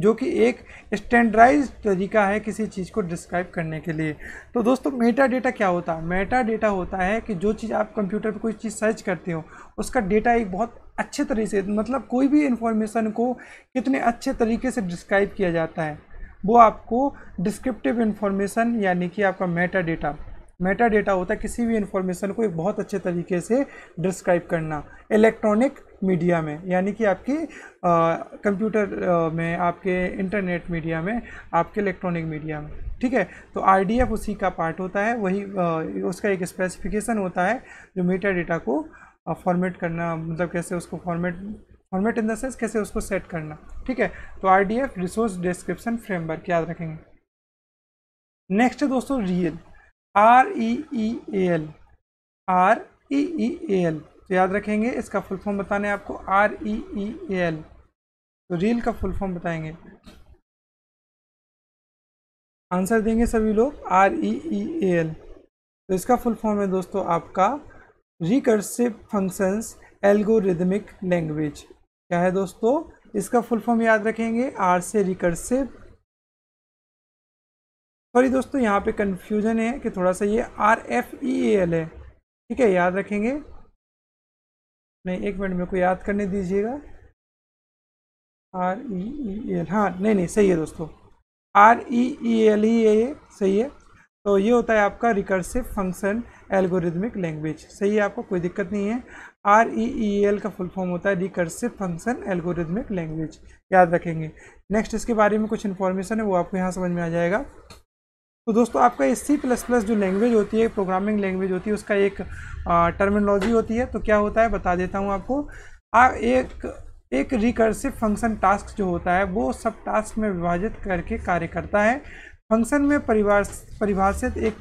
जो कि एक स्टैंडर्डाइज तरीका है किसी चीज़ को डिस्क्राइब करने के लिए तो दोस्तों मेटा डेटा क्या होता है मेटा डेटा होता है कि जो चीज़ आप कंप्यूटर पर कोई चीज़ सर्च करते हो उसका डेटा एक बहुत अच्छे तरीके से मतलब कोई भी इंफॉर्मेशन को कितने अच्छे तरीके से डिस्क्राइब किया जाता है वो आपको डिस्क्रिप्टिव इन्फॉर्मेशन यानी कि आपका मेटा डेटा मेटा डेटा होता है किसी भी इंफॉर्मेशन को एक बहुत अच्छे तरीके से डिस्क्राइब करना इलेक्ट्रॉनिक मीडिया में यानी कि आपकी कंप्यूटर में आपके इंटरनेट मीडिया में आपके इलेक्ट्रॉनिक मीडिया में ठीक है तो आर उसी का पार्ट होता है वही आ, उसका एक स्पेसिफिकेशन होता है जो मेटा डेटा को फॉर्मेट करना मतलब कैसे उसको format format in the sense कैसे उसको सेट करना ठीक है तो R D F resource description framework याद रखेंगे नेक्स्ट है दोस्तों real R E E A L R E E A L तो याद रखेंगे इसका फुल फॉर्म बताना है आपको R E E A L तो रील का फुल फॉर्म बताएंगे आंसर देंगे सभी लोग are E E A L तो इसका फुल फॉर्म है दोस्तों आपका रिकर्सिव फंक्शंस एल्गोरिदमिक लैंग्वेज क्या है दोस्तों इसका फुल फॉर्म याद रखेंगे आर से रिकर्सिव सॉरी दोस्तों यहाँ पे कन्फ्यूज़न है कि थोड़ा सा ये आर एफ ई एल है ठीक है याद रखेंगे नहीं एक मिनट मेरे को याद करने दीजिएगा आर ई ई एल हाँ नहीं नहीं सही है दोस्तों are E E L E ए सही है तो ये होता है आपका रिकर्सिव फंक्शन एल्गोरिदमिक लैंग्वेज सही है आपको कोई दिक्कत नहीं है आर ई ई एल का फुल फॉर्म होता है रिकर्सिव फंक्शन एल्गोरिदमिक लैंग्वेज याद रखेंगे नेक्स्ट इसके बारे में कुछ इन्फॉर्मेशन है वो आपको यहाँ समझ में आ जाएगा तो दोस्तों आपका ये सी प्लस प्लस जो लैंग्वेज होती है प्रोग्रामिंग लैंग्वेज होती है उसका एक टर्मिनोलॉजी होती है तो क्या होता है बता देता हूँ आपको आ, एक एक रिकर्सिव फंक्शन टास्क जो होता है वो सब टास्क में विभाजित करके कार्य करता है फंक्शन में परिभाषित एक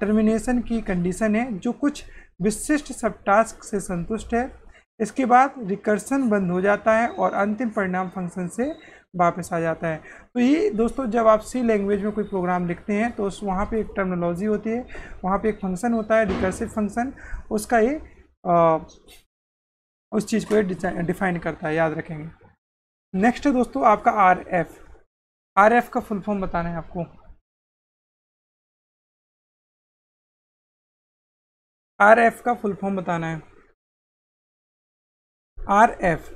टर्मिनेशन की कंडीशन है जो कुछ विशिष्ट सब टास्क से संतुष्ट है इसके बाद रिकर्सन बंद हो जाता है और अंतिम परिणाम फंक्शन से वापस आ जाता है तो ये दोस्तों जब आप सी लैंग्वेज में कोई प्रोग्राम लिखते हैं तो उस वहाँ पर एक टर्मनोलॉजी होती है वहाँ पर एक फंक्शन होता है रिकर्सिव फंक्शन उसका ये उस चीज़ को ये डिफाइन करता है याद रखेंगे नेक्स्ट है दोस्तों आपका आर एफ आर एफ का फुल फॉर्म बताना है आपको आर एफ का फुल फॉर्म बताना है आर एफ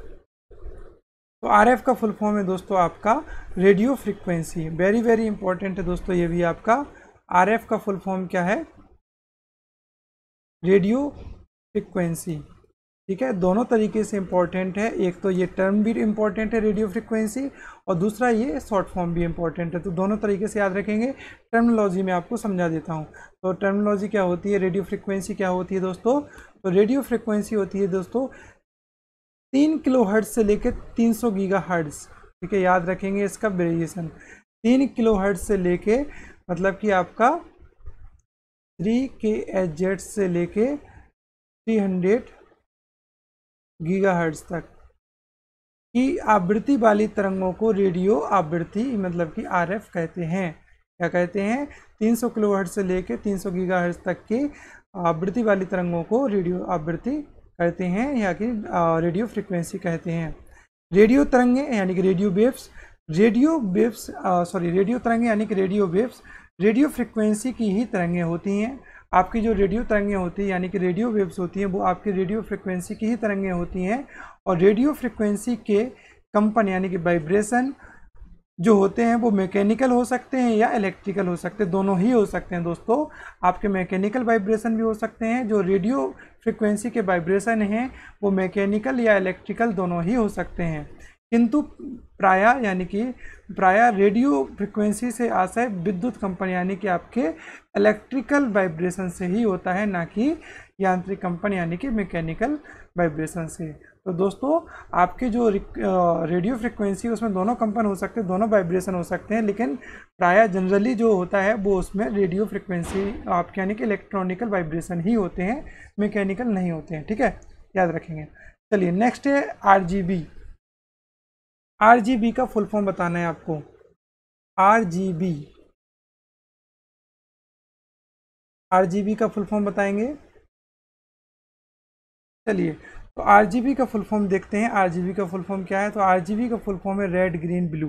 तो आर का फुल फॉर्म है दोस्तों आपका radio frequency very very important है दोस्तों ये भी आपका आर का फुल फॉर्म क्या है रेडियो फ्रिक्वेंसी ठीक है दोनों तरीके से इम्पॉर्टेंट है एक तो ये टर्म भी इम्पॉर्टेंट है रेडियो फ्रिक्वेंसी और दूसरा ये शॉर्ट फॉर्म भी इम्पॉर्टेंट है तो दोनों तरीके से याद रखेंगे टर्मिनोलॉजी में आपको समझा देता हूँ तो टर्मिनोलॉजी क्या होती है रेडियो फ्रिक्वेंसी क्या होती है दोस्तों तो रेडियो फ्रिक्वेंसी होती है दोस्तों तीन किलो हर्ट से लेकर तीन सौ गीगा हर्ट्स ठीक है याद रखेंगे इसका वेरिएशन तीन किलो हर्ट से लेके मतलब कि आपका थ्री के एच जेड से लेके थ्री हंड्रेड गीगा हर्ट्स तक की आवृत्ति वाली तरंगों को रेडियो आवृत्ति मतलब कि आरएफ कहते हैं क्या कहते हैं तीन सौ किलो हर्ट से लेके सौ गीगा हर्ट्स तक की आवृत्ति वाली तरंगों को रेडियो आवृत्ति कहते हैं या कि रेडियो फ्रिक्वेंसी कहते हैं रेडियो तरंगे यानी कि radio waves radio waves sorry radio तरंगे यानी कि रेडियो वेव्स रेडियो फ्रिक्वेंसी की ही तरंगें होती हैं आपकी जो रेडियो तरंगें होती हैं यानी कि रेडियो वेव्स होती हैं वो आपकी रेडियो फ्रिक्वेंसी की ही तरंगें होती हैं और रेडियो फ्रिक्वेंसी के कंपन यानी कि वाइब्रेशन जो होते हैं वो मैकेनिकल हो सकते हैं या इलेक्ट्रिकल हो सकते हैं दोनों ही हो सकते हैं दोस्तों आपके मैकेनिकल वाइब्रेशन भी हो सकते हैं जो रेडियो फ्रिक्वेंसी के वाइब्रेशन हैं वो मैकेनिकल या इलेक्ट्रिकल दोनों ही हो सकते हैं किंतु प्राय यानी कि प्राय रेडियो फ्रिक्वेंसी से आशय विद्युत कंपन यानी कि आपके इलेक्ट्रिकल वाइब्रेशन से ही होता है ना कि यांत्रिक कंपन यानी कि मैकेनिकल वाइब्रेशन से तो दोस्तों आपके जो रेडियो फ्रिक्वेंसी उसमें दोनों कंपन हो सकते हैं दोनों वाइब्रेशन हो सकते हैं लेकिन प्राय जनरली जो होता है वो उसमें रेडियो फ्रिक्वेंसी आपके यानी कि इलेक्ट्रॉनिकल वाइब्रेशन ही होते हैं मैकेनिकल नहीं होते हैं ठीक है याद रखेंगे चलिए नेक्स्ट है R G B R G B का फुल फॉर्म बताना है आपको R G B R G B का फुल फॉर्म बताएंगे चलिए तो आर का फुल फॉर्म देखते हैं आर का फुल फॉर्म क्या है तो आर का फुल फॉर्म है रेड ग्रीन ब्लू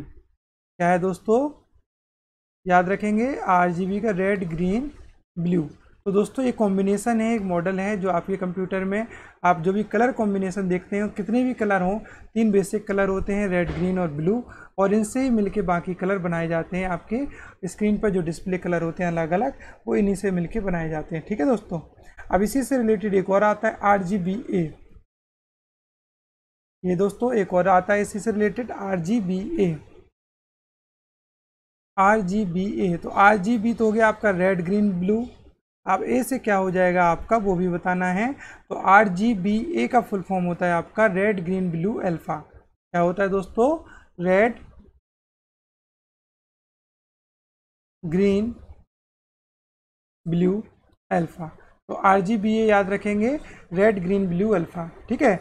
क्या है दोस्तों याद रखेंगे आर का रेड ग्रीन ब्लू तो दोस्तों ये कॉम्बिनेशन है एक मॉडल है जो आपके कंप्यूटर में आप जो भी कलर कॉम्बिनेशन देखते हैं कितने भी कलर हों तीन बेसिक कलर होते हैं रेड ग्रीन और ब्लू और इनसे ही मिलके बाकी कलर बनाए जाते हैं आपके स्क्रीन पर जो डिस्प्ले कलर होते हैं अलग अलग वो इन्हीं से मिलके बनाए जाते हैं ठीक है दोस्तों अब इसी से रिलेटेड एक और आता है आर जी बी ए ये दोस्तों एक और आता है इसी से related R G B A R G B A तो आर जी बी तो हो गया आपका रेड ग्रीन ब्लू अब ए से क्या हो जाएगा आपका वो भी बताना है तो आर जी बी ए का फुल फॉर्म होता है आपका रेड ग्रीन ब्लू अल्फा क्या होता है दोस्तों रेड ग्रीन ब्लू अल्फा तो आर जी बी ए याद रखेंगे रेड ग्रीन ब्लू अल्फ़ा ठीक है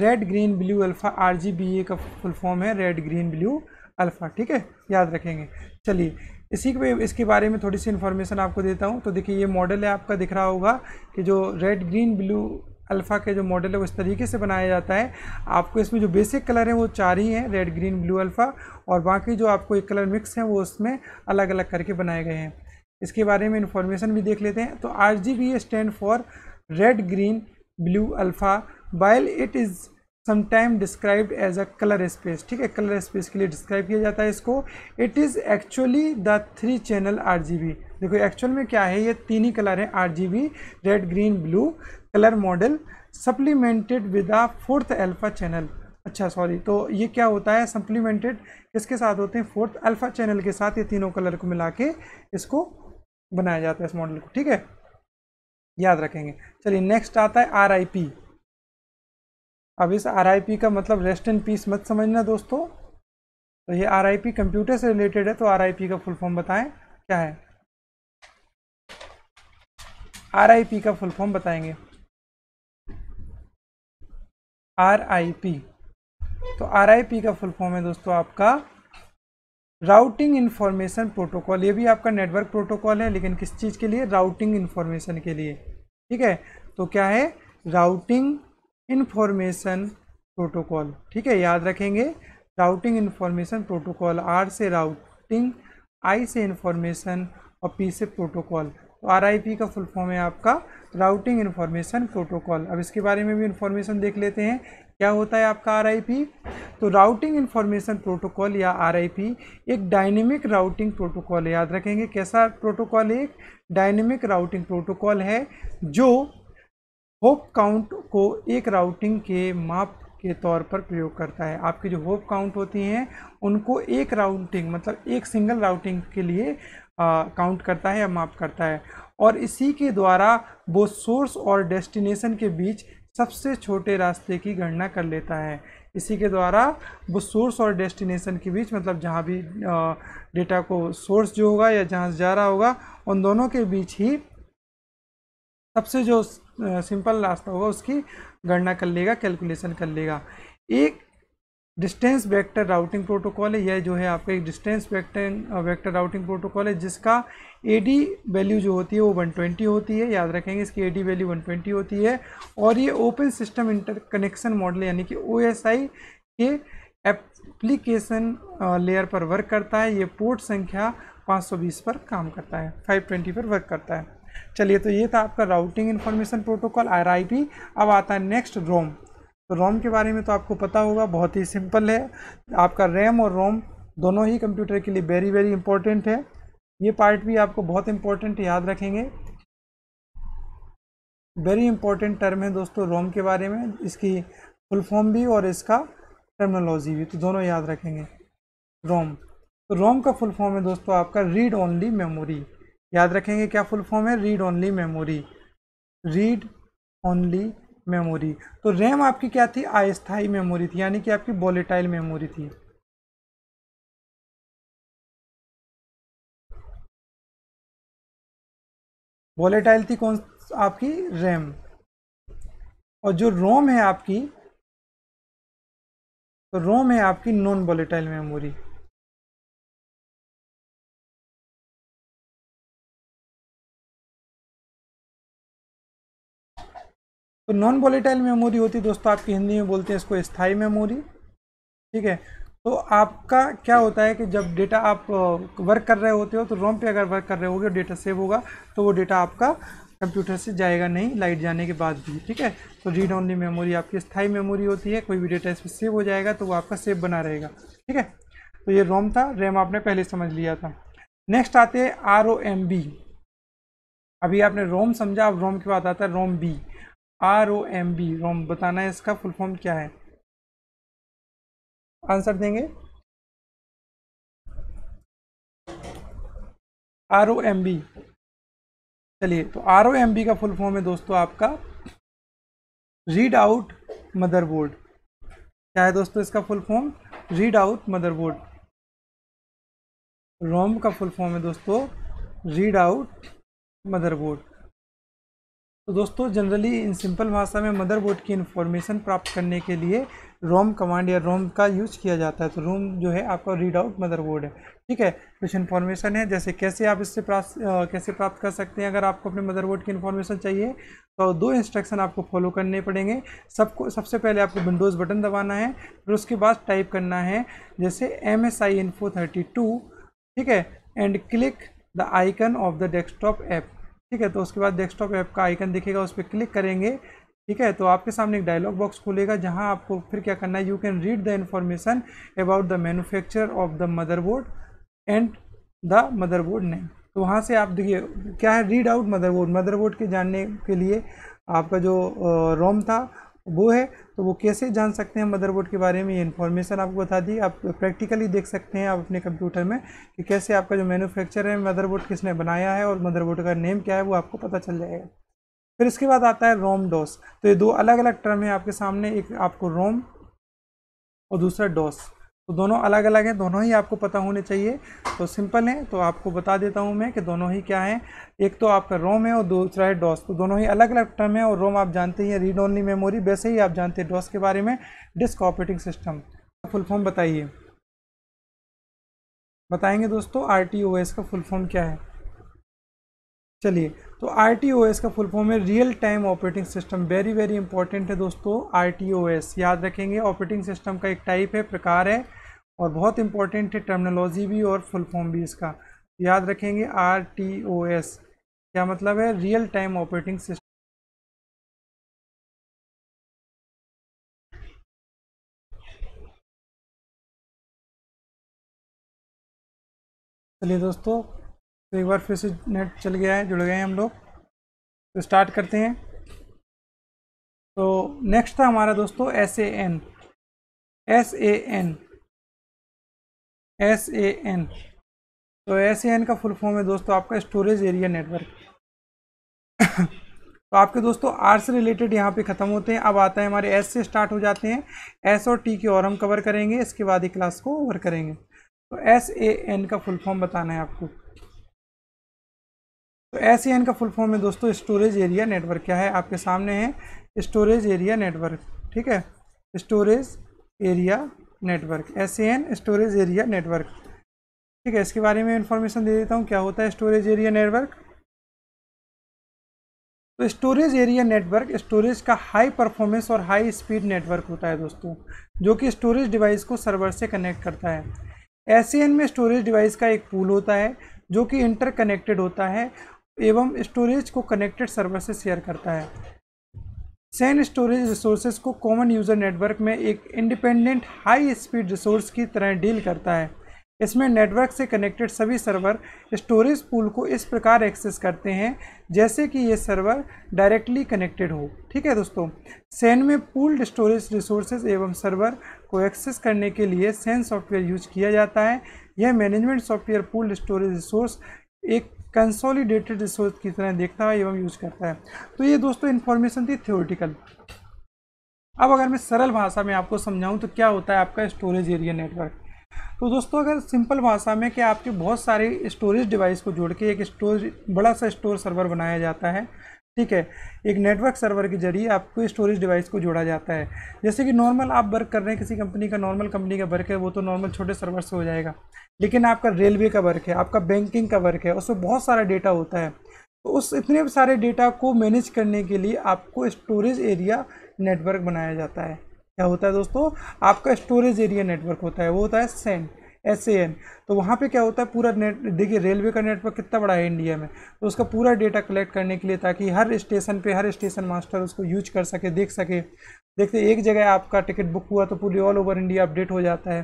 red green blue alpha R G B A का फुल फॉर्म है रेड ग्रीन ब्लू अल्फ़ा ठीक है याद रखेंगे चलिए इसी के इसके बारे में थोड़ी सी इन्फॉर्मेशन आपको देता हूँ तो देखिए ये मॉडल है आपका दिख रहा होगा कि जो रेड ग्रीन ब्लू अल्फ़ा के जो मॉडल है वो इस तरीके से बनाया जाता है आपको इसमें जो बेसिक कलर है वो चार ही हैं रेड ग्रीन ब्लू अल्फ़ा और बाकी जो आपको एक कलर मिक्स हैं वो उसमें अलग अलग करके बनाए गए हैं इसके बारे में इंफॉर्मेशन भी देख लेते हैं तो R G B stand for red green blue alpha while it is sometime described as a colour space ठीक है कलर स्पेस के लिए डिस्क्राइब किया जाता है इसको it is actually the three channel are देखो एक्चुअल में क्या है ये तीन ही कलर हैं R red green blue colour model supplemented with a fourth alpha channel अच्छा सॉरी तो ये क्या होता है सप्लीमेंटेड इसके साथ होते हैं फोर्थ अल्फ़ा चैनल के साथ ये तीनों कलर को मिला के इसको बनाया जाता है इस मॉडल को ठीक है याद रखेंगे चलिए नेक्स्ट आता है पी अब इस पी का मतलब रेस्ट इन पीस मत समझना दोस्तों तो ये पी कंप्यूटर से रिलेटेड है तो पी का फुल फॉर्म बताएं क्या है पी का फुल फॉर्म बताएंगे पी तो पी का फुल फॉर्म है दोस्तों आपका राउटिंग इन्फॉर्मेशन प्रोटोकॉल ये भी आपका नेटवर्क प्रोटोकॉल है लेकिन किस चीज़ के लिए राउटिंग इन्फॉर्मेशन के लिए ठीक है तो क्या है राउटिंग इन्फॉर्मेशन प्रोटोकॉल ठीक है याद रखेंगे राउटिंग इन्फॉर्मेशन प्रोटोकॉल आर से राउटिंग आई से इन्फॉर्मेशन और पी से प्रोटोकॉल तो आर आई पी का फुल फॉर्म है आपका राउटिंग इन्फॉर्मेशन प्रोटोकॉल अब इसके बारे में भी इन्फॉर्मेशन देख लेते हैं क्या होता है आपका आर तो राउटिंग इन्फॉर्मेशन प्रोटोकॉल या आर एक डायनेमिक राउटिंग प्रोटोकॉल याद रखेंगे कैसा प्रोटोकॉल एक डायनेमिक राउटिंग प्रोटोकॉल है जो होप काउंट को एक राउटिंग के माप के तौर पर प्रयोग करता है आपकी जो होप काउंट होती हैं उनको एक राउटिंग मतलब एक सिंगल राउटिंग के लिए काउंट करता है या माप करता है और इसी के द्वारा वो सोर्स और डेस्टिनेशन के बीच सबसे छोटे रास्ते की गणना कर लेता है इसी के द्वारा वो सोर्स और डेस्टिनेशन के बीच मतलब जहाँ भी डेटा को सोर्स जो होगा या जहाँ से जा रहा होगा उन दोनों के बीच ही सबसे जो सिंपल रास्ता होगा उसकी गणना कर लेगा कैलकुलेशन कर लेगा एक डिस्टेंस वेक्टर राउटिंग प्रोटोकॉल है यह जो है आपका एक distance vector vector routing protocol है जिसका एडी वैल्यू जो होती है वो 120 होती है याद रखेंगे इसकी एडी वैल्यू 120 होती है और ये open system interconnection model यानी कि ओएसआई के एप्लीकेशन लेयर पर वर्क करता है ये पोर्ट संख्या बीस पर काम करता है ट्वेंटी पर वर्क करता है चलिए तो ये था आपका राउटिंग इन्फॉर्मेशन प्रोटोकॉल आर अब आता है नेक्स्ट रोम तो रोम के बारे में तो आपको पता होगा बहुत ही सिंपल है आपका रैम और रोम दोनों ही कंप्यूटर के लिए वेरी वेरी इंपॉर्टेंट है ये पार्ट भी आपको बहुत इंपॉर्टेंट याद रखेंगे वेरी इंपॉर्टेंट टर्म है दोस्तों रोम के बारे में इसकी फुल फॉर्म भी और इसका टर्मिनोलॉजी भी तो दोनों याद रखेंगे रोम तो रोम का फुल फॉर्म है दोस्तों आपका रीड ओनली मेमोरी याद रखेंगे क्या फुल फॉर्म है read only memory read only memory तो रैम आपकी क्या थी अस्थाई मेमोरी थी यानी कि आपकी वॉलेटाइल मेमोरी थी वॉलेटाइल थी कौन आपकी रैम और जो रोम है आपकी तो रोम है आपकी नॉन वॉलेटाइल मेमोरी तो नॉन वोलेटाइल मेमोरी होती है दोस्तों आपकी हिंदी में बोलते हैं इसको स्थाई मेमोरी ठीक है तो आपका क्या होता है कि जब डेटा आप वर्क कर रहे होते हो तो रोम पे अगर वर्क कर रहे होगे डेटा सेव होगा तो वो डेटा आपका कंप्यूटर से जाएगा नहीं लाइट जाने के बाद भी ठीक है तो रीड ऑनली मेमोरी आपकी स्थाई मेमोरी होती है कोई भी डेटा इसमें सेव हो जाएगा तो वो आपका सेव बना रहेगा ठीक है तो ये रोम था रैम आपने पहले समझ लिया था नेक्स्ट आते हैं आर अभी आपने रोम समझा अब रोम के बाद आता है ROM B R O M B ROM बताना है इसका फुल फॉर्म क्या है आंसर देंगे आर ओ एम बी चलिए तो आर ओ एम बी का फुल फॉर्म है दोस्तों आपका रीड आउट मदरबोर्ड क्या है दोस्तों इसका full form read out motherboard ROM का फुल फॉर्म है दोस्तों रीड आउट मदरबोर्ड तो दोस्तों जनरली इन सिंपल भाषा में मदरबोर्ड की इन्फॉर्मेशन प्राप्त करने के लिए रोम कमांड या रोम का यूज किया जाता है तो रोम जो है आपका रीड आउट मदरबोर्ड है ठीक है कुछ इन्फॉर्मेशन है जैसे कैसे आप इससे प्राप्त कैसे प्राप्त कर सकते हैं अगर आपको अपने मदरबोर्ड की इन्फॉर्मेशन चाहिए तो दो इंस्ट्रक्शन आपको फॉलो करने पड़ेंगे सबको सबसे पहले आपको विंडोज़ बटन दबाना है फिर उसके बाद टाइप करना है जैसे M S I info thirty two ठीक है and click the icon of the desktop app ठीक है तो उसके बाद डेस्कटॉप ऐप का आइकन दिखेगा उस पर क्लिक करेंगे ठीक है तो आपके सामने एक डायलॉग बॉक्स खुलेगा जहां आपको फिर क्या करना है you can read the information about the manufacture of the motherboard and the motherboard name तो वहाँ से आप देखिए क्या है रीड आउट मदरबोर्ड मदरबोर्ड के जानने के लिए आपका जो रोम था वो है तो वो कैसे जान सकते हैं मदरबोर्ड के बारे में ये इन्फॉर्मेशन आपको बता दी आप प्रैक्टिकली देख सकते हैं आप अपने कंप्यूटर में कि कैसे आपका जो मैनुफैक्चर है मदरबोर्ड किसने बनाया है और मदरबोर्ड का नेम क्या है वो आपको पता चल जाएगा फिर इसके बाद आता है रोम डोस तो ये दो अलग अलग टर्म है आपके सामने एक आपको रोम और दूसरा डोस तो दोनों अलग अलग हैं दोनों ही आपको पता होने चाहिए तो सिंपल है तो आपको बता देता हूँ मैं कि दोनों ही क्या हैं एक तो आपका रोम है और दूसरा है डॉस तो दोनों ही अलग अलग टर्म है और रोम आप जानते ही हैं रीड ओनली मेमोरी वैसे ही आप जानते हैं डॉस के बारे में डिस्क ऑपरेटिंग सिस्टम तो फुल फॉर्म बताइए बताएंगे दोस्तों आर का फुल फॉर्म क्या है चलिए तो आर का फुल फॉर्म है real time operating system very very important है दोस्तों आर याद रखेंगे ऑपरेटिंग सिस्टम का एक टाइप है प्रकार है और बहुत इंपॉर्टेंट है टर्मिनोलॉजी भी और फुल फॉर्म भी इसका याद रखेंगे आर क्या मतलब है रियल टाइम ऑपरेटिंग सिस्टम चलिए दोस्तों तो एक बार फिर से नेट चल गया है जुड़ गए हैं हम लोग तो स्टार्ट करते हैं तो नेक्स्ट था हमारा दोस्तों S A N S A N S A N तो एस ए एन का फुल फॉर्म है दोस्तों आपका स्टोरेज एरिया नेटवर्क तो आपके दोस्तों आर से रिलेटेड यहाँ पे ख़त्म होते हैं अब आता है हमारे एस से स्टार्ट हो जाते हैं एस और टी के और हम कवर करेंगे इसके बाद ही क्लास को ओवर करेंगे तो एस ए एन का फुल फॉर्म बताना है आपको तो एस का फुल फॉर्म है दोस्तों स्टोरेज एरिया नेटवर्क क्या है आपके सामने है स्टोरेज एरिया नेटवर्क ठीक है storage area network S storage area network ठीक है इसके बारे में इंफॉर्मेशन दे देता हूँ क्या होता है स्टोरेज एरिया नेटवर्क तो स्टोरेज एरिया नेटवर्क स्टोरेज का हाई परफॉर्मेंस और हाई स्पीड नेटवर्क होता है दोस्तों जो कि स्टोरेज डिवाइस को सर्वर से कनेक्ट करता है एस में स्टोरेज डिवाइस का एक पूल होता है जो कि इंटरकनेक्टेड होता है एवं स्टोरेज को कनेक्टेड सर्वर से शेयर करता है सैन स्टोरेज रिसोर्सेज को कॉमन यूज़र नेटवर्क में एक इंडिपेंडेंट हाई स्पीड रिसोर्स की तरह डील करता है इसमें नेटवर्क से कनेक्टेड सभी सर्वर स्टोरेज पूल को इस प्रकार एक्सेस करते हैं जैसे कि ये सर्वर डायरेक्टली कनेक्टेड हो ठीक है दोस्तों सैन में पूल्ड स्टोरेज रिसोर्सेज एवं सर्वर को एक्सेस करने के लिए सैन सॉफ्टवेयर यूज किया जाता है यह management software pooled storage resource एक कंसोलिडेटेड रिसोर्स की तरह देखता है एवं यूज करता है तो ये दोस्तों इन्फॉर्मेशन थी थ्योरिटिकल अब अगर मैं सरल भाषा में आपको समझाऊं तो क्या होता है आपका स्टोरेज एरिया नेटवर्क तो दोस्तों अगर सिंपल भाषा में कि आपके बहुत सारे स्टोरेज डिवाइस को जोड़ के एक स्टोरेज बड़ा सा स्टोर सर्वर बनाया जाता है ठीक है एक नेटवर्क सर्वर के जरिए आपको स्टोरेज डिवाइस को जोड़ा जाता है जैसे कि नॉर्मल आप वर्क कर रहे हैं किसी कंपनी का नॉर्मल कंपनी का वर्क है वो तो नॉर्मल छोटे सर्वर से हो जाएगा लेकिन आपका रेलवे का वर्क है आपका बैंकिंग का वर्क है उसमें बहुत सारा डेटा होता है तो उस इतने सारे डेटा को मैनेज करने के लिए आपको स्टोरेज एरिया नेटवर्क बनाया जाता है क्या होता है दोस्तों आपका स्टोरेज एरिया नेटवर्क होता है वो होता है सेंड एस ए एन तो वहाँ पे क्या होता है पूरा नेट देखिए रेलवे का नेटवर्क कितना बड़ा है इंडिया में तो उसका पूरा डेटा कलेक्ट करने के लिए ताकि हर स्टेशन पे हर स्टेशन मास्टर उसको यूज कर सके देख सके देखते एक जगह आपका टिकट बुक हुआ तो पूरी ऑल ओवर इंडिया अपडेट हो जाता है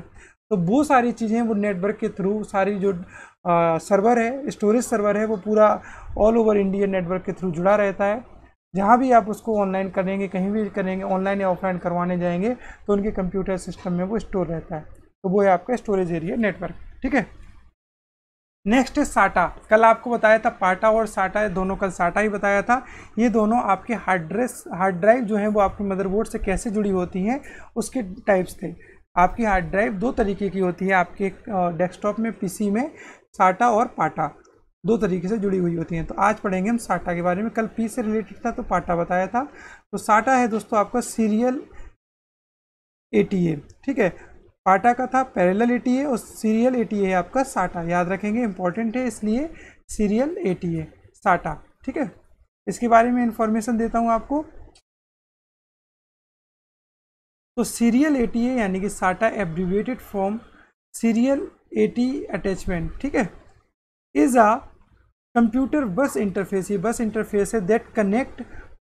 तो वो सारी चीज़ें वो नेटवर्क के थ्रू सारी जो आ, सर्वर है स्टोरेज सर्वर है वो पूरा ऑल ओवर इंडिया नेटवर्क के थ्रू जुड़ा रहता है जहाँ भी आप उसको ऑनलाइन करेंगे कहीं भी करेंगे ऑनलाइन या ऑफलाइन करवाने जाएंगे तो उनके कंप्यूटर सिस्टम में वो स्टोर रहता है तो वो है आपका स्टोरेज एरिया नेटवर्क ठीक है नेक्स्ट है साटा कल आपको बताया था पाटा और साटा दोनों कल साटा ही बताया था ये दोनों आपके हार्ड ड्रेस हार्ड ड्राइव जो है वो आपके मदरबोर्ड से कैसे जुड़ी होती हैं उसके टाइप्स थे आपकी हार्ड ड्राइव दो तरीके की होती है आपके डेस्कटॉप में पीसी में साटा और पाटा दो तरीके से जुड़ी हुई होती हैं तो आज पढ़ेंगे हम साटा के बारे में कल पी से रिलेटेड था तो पाटा बताया था तो साटा है दोस्तों आपका सीरियल ए ठीक है पाटा का था पैरेलल ए और सीरियल ए है आपका साटा याद रखेंगे इंपॉर्टेंट है इसलिए सीरियल ए है साटा ठीक है इसके बारे में इंफॉर्मेशन देता हूँ आपको तो सीरियल ए यानी कि SATA abbreviated form serial A attachment ठीक है is a computer bus interface ये बस इंटरफेस है that connect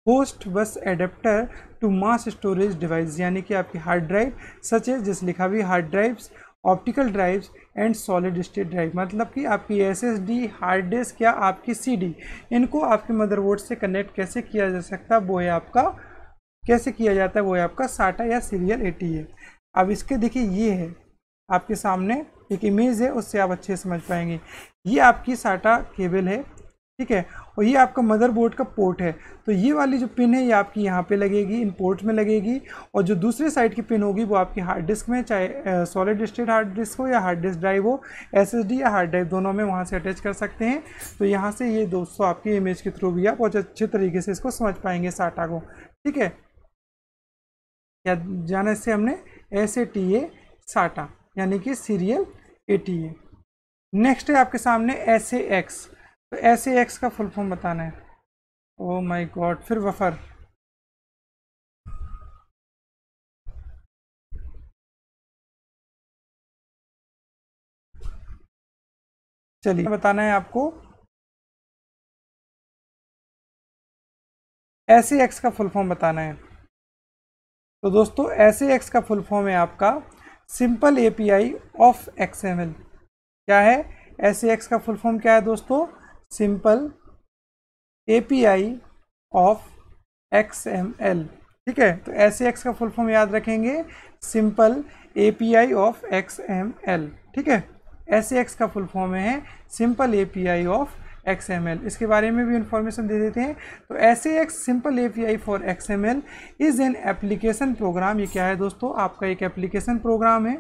host bus adapter to mass storage device यानी कि आपकी हार्ड ड्राइव सच है जिस लिखा हुई hard drives optical drives and solid state drive मतलब कि आपकी S S D hard disk या आपकी सी डी इनको आपके मदरबोर्ड से कनेक्ट कैसे किया जा सकता है वो है आपका कैसे किया जाता है वो है आपका साटा या सीरियल ए टी है अब इसके देखिए ये है आपके सामने एक इमेज है उससे आप अच्छे समझ पाएंगे ये आपकी साटा केबल है ठीक है और ये आपका मदरबोर्ड का पोर्ट है तो ये वाली जो पिन है ये आपकी यहाँ पे लगेगी इन पोर्ट में लगेगी और जो दूसरी साइड की पिन होगी वो आपकी हार्ड डिस्क में चाहे सॉलिड स्टेट हार्ड डिस्क हो या हार्ड डिस्क ड्राइव हो एसएसडी या हार्ड ड्राइव दोनों में वहाँ से अटैच कर सकते हैं तो यहाँ से ये दोस्तों आपकी इमेज के थ्रू भी आप बहुत अच्छे तरीके से इसको समझ पाएंगे साटा को ठीक है या जाना इससे हमने S A T A SATA यानी कि serial A T A next है आपके सामने एस ए एक्स तो ऐसे एक्स का फुल फॉर्म बताना है ओ माय गॉड फिर वफ़र चलिए बताना है आपको ऐसे एक्स का फुल फॉर्म बताना है तो दोस्तों ऐसे एक्स का फुल फॉर्म है आपका सिंपल एपीआई ऑफ एक्सएमएल क्या है ऐसे एक्स का फुल फॉर्म क्या है दोस्तों simple A P I of X M L ठीक है तो ऐसे एक्स का फुल फॉर्म याद रखेंगे simple A P I of X M L ठीक है ऐसे एक्स का फुल फॉर्म है simple A P I of X M L इसके बारे में भी इंफॉर्मेशन दे देते हैं तो S A X simple A P I for X M L is an application program ये क्या है दोस्तों आपका एक एप्लीकेशन प्रोग्राम है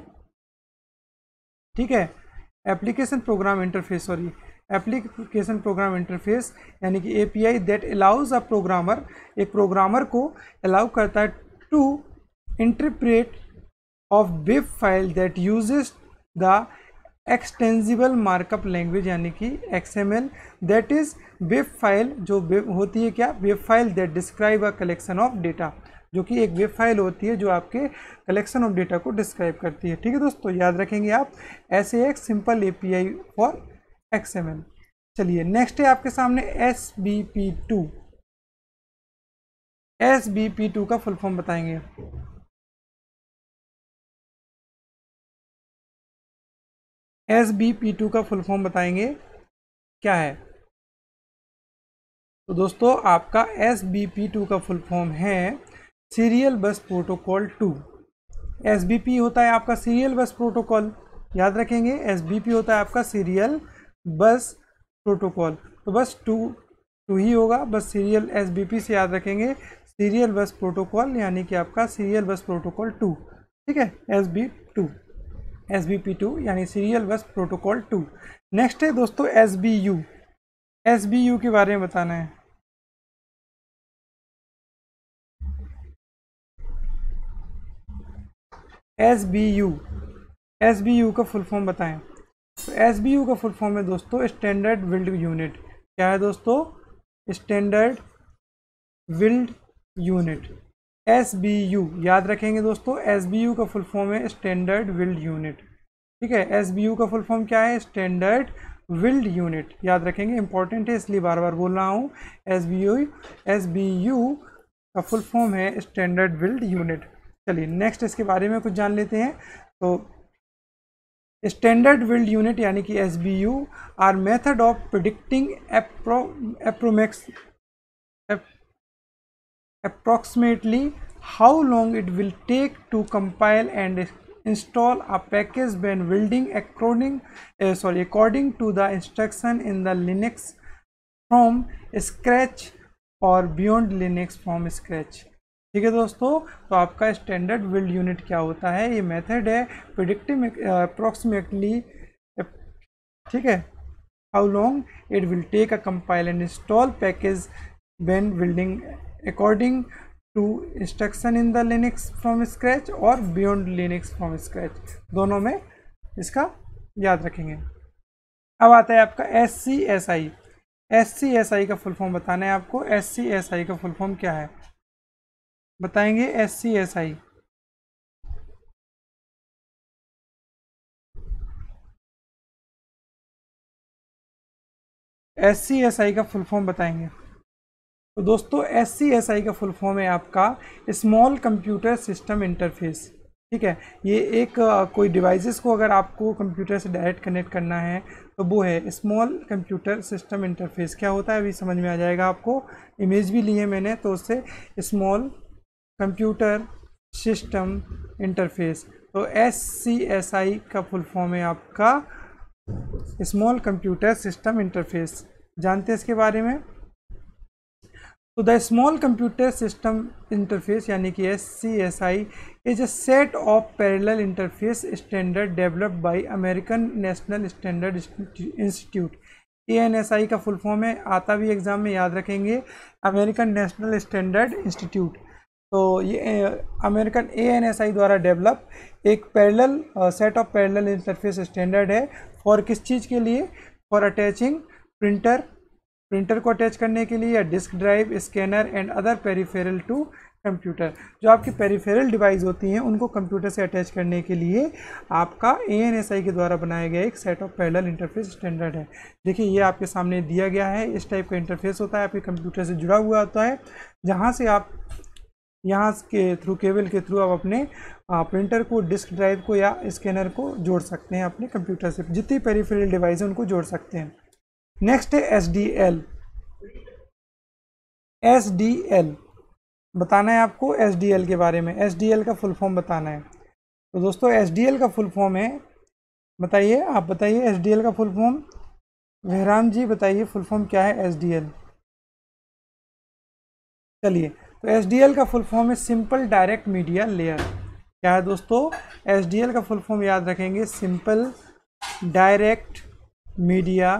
ठीक है application program interface sorry application program interface यानी कि API that allows a programmer एक प्रोग्रामर को अलाउ करता है to interpret of web file that uses the extensible markup language यानी कि X M L that is web file जो web होती है क्या web file that describe a collection of data जो कि एक वेब फाइल होती है जो आपके कलेक्शन ऑफ डेटा को डिस्क्राइब करती है ठीक है दोस्तों याद रखेंगे आप S A X simple A P I for X M चलिए नेक्स्ट है आपके सामने S B P two S B P two का फुल फॉर्म बताएंगे एस बी पी टू का फुल फॉर्म बताएंगे क्या है तो दोस्तों आपका एस बी पी टू का फुल फॉर्म है serial bus protocol two S B P होता है आपका सीरियल बस प्रोटोकॉल याद रखेंगे एस बी पी होता है आपका सीरियल बस प्रोटोकॉल तो बस टू टू ही होगा बस सीरियल एस बी पी से याद रखेंगे सीरियल बस प्रोटोकॉल यानी कि आपका सीरियल बस प्रोटोकॉल टू ठीक है S B two S B P two यानी serial bus protocol two next है दोस्तों S B U S B U के बारे में बताना है S B U S B U का फुल फॉर्म बताएं तो एस बी यू का फुल फॉर्म है दोस्तों स्टैंडर्ड विल्ड यूनिट क्या है दोस्तों standard build unit S B U याद रखेंगे दोस्तों एस बी यू का फुल फॉर्म है स्टैंडर्ड विल्ड यूनिट ठीक है एस बी यू का फुल फॉर्म क्या है स्टैंडर्ड विल्ड यूनिट याद रखेंगे इंपॉर्टेंट है इसलिए बार बार बोल रहा हूँ S B U S B U का फुल फॉर्म है स्टैंडर्ड विल्ड यूनिट चलिए नेक्स्ट इसके बारे में कुछ जान लेते हैं तो स्टैंडर्ड विल्ड यूनिट यानी कि S B U are method of predicting approx approximately how long it will take to compile and install a package been building according sorry according to the instruction in the Linux from scratch और beyond Linux from scratch ठीक है दोस्तों तो आपका standard build unit क्या होता है ये मेथड है प्रिडिक्टिव अप्रोक्सीमेटली ठीक है how long it will take a compile and install package been building according to instruction in the Linux from scratch और बियॉन्ड लिनिक्स फ्रॉम स्क्रैच दोनों में इसका याद रखेंगे अब आता है आपका S C S I S C S I का फुल फॉर्म बताना है आपको एस सी एस आई का फुल फॉर्म क्या है बताएंगे S C S I S C S I का फुल फॉर्म बताएंगे तो दोस्तों एस सी एस आई का फुल फॉर्म है आपका स्मॉल कंप्यूटर सिस्टम इंटरफेस ठीक है ये एक कोई डिवाइसेस को अगर आपको कंप्यूटर से डायरेक्ट कनेक्ट करना है तो वो है स्मॉल कंप्यूटर सिस्टम इंटरफेस क्या होता है अभी समझ में आ जाएगा आपको इमेज भी ली है मैंने तो उससे स्मॉल कंप्यूटर सिस्टम इंटरफेस तो एस सी एस आई का फुल फॉर्म है आपका स्मॉल कंप्यूटर सिस्टम इंटरफेस जानते हैं इसके बारे में तो the small computer system interface यानी कि S C S I is a set of parallel interface standard developed by American National Standard Institute A N S I का फुल फॉर्म है आता भी एग्ज़ाम में याद रखेंगे अमेरिकन नेशनल स्टैंडर्ड इंस्टीट्यूट तो ये अमेरिकन ए द्वारा डेवलप एक parallel set of parallel interface standard है फॉर किस चीज़ के लिए फॉर अटैचिंग प्रिंटर प्रिंटर को अटैच करने के लिए या disk drive scanner and other peripheral to computer जो आपकी पेरीफेरल डिवाइस होती हैं उनको कंप्यूटर से अटैच करने के लिए आपका ए के द्वारा बनाया गया एक set of parallel interface standard है देखिए ये आपके सामने दिया गया है इस टाइप का इंटरफेस होता है आपके कंप्यूटर से जुड़ा हुआ होता है जहाँ से आप यहाँ के थ्रू केबल के थ्रू आप अपने प्रिंटर को डिस्क ड्राइव को या स्कैनर को जोड़ सकते हैं अपने कंप्यूटर से जितनी पेरीफेरल डिवाइस है उनको जोड़ सकते हैं नेक्स्ट है S D L S D L बताना है आपको एस डी एल के बारे में एस डी एल का फुल फॉर्म बताना है तो दोस्तों एस डी एल का फुल फॉर्म है बताइए आप बताइए एस डी एल का फुल फॉर्म वहराम जी बताइए फुल फॉर्म क्या है एस डी एल चलिए तो एस का फुल फॉर्म है सिंपल डायरेक्ट मीडिया लेयर क्या है दोस्तों एस का फुल फॉर्म याद रखेंगे सिंपल डायरेक्ट मीडिया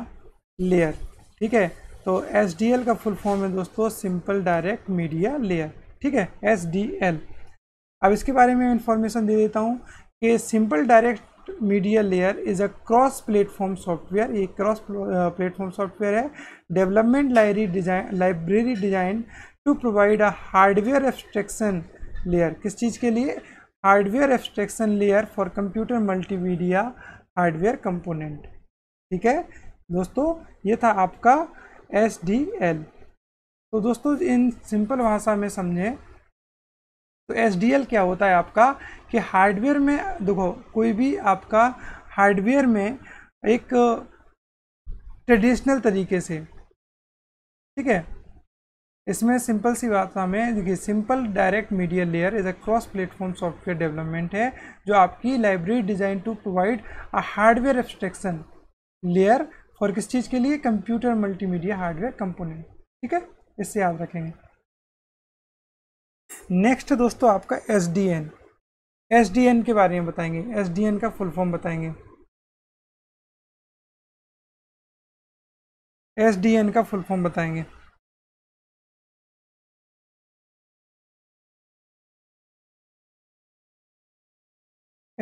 लेयर ठीक है तो एस का फुल फॉर्म है दोस्तों सिंपल डायरेक्ट मीडिया लेयर ठीक है एस अब इसके बारे में इंफॉर्मेशन दे देता हूँ कि simple direct media layer is a cross platform software ये क्रॉस प्लेटफॉर्म सॉफ्टवेयर है development library design library design to provide a hardware abstraction layer किस चीज़ के लिए hardware abstraction layer for computer multimedia hardware component ठीक है दोस्तों ये था आपका एस डी एल तो दोस्तों इन सिंपल भाषा में समझें तो एस डी एल क्या होता है आपका कि हार्डवेयर में देखो कोई भी आपका हार्डवेयर में एक ट्रेडिशनल तरीके से ठीक है इसमें सिंपल सी बात हमें देखिए simple direct media layer is a cross platform software development है जो आपकी library design to provide a hardware abstraction layer for किस चीज़ के लिए कंप्यूटर मल्टीमीडिया हार्डवेयर कंपोनेंट ठीक है इससे याद रखेंगे नेक्स्ट दोस्तों आपका S D N S D N के बारे में बताएंगे एस डी एन का फुल फॉर्म बताएंगे एस डी एन का फुल फॉर्म बताएंगे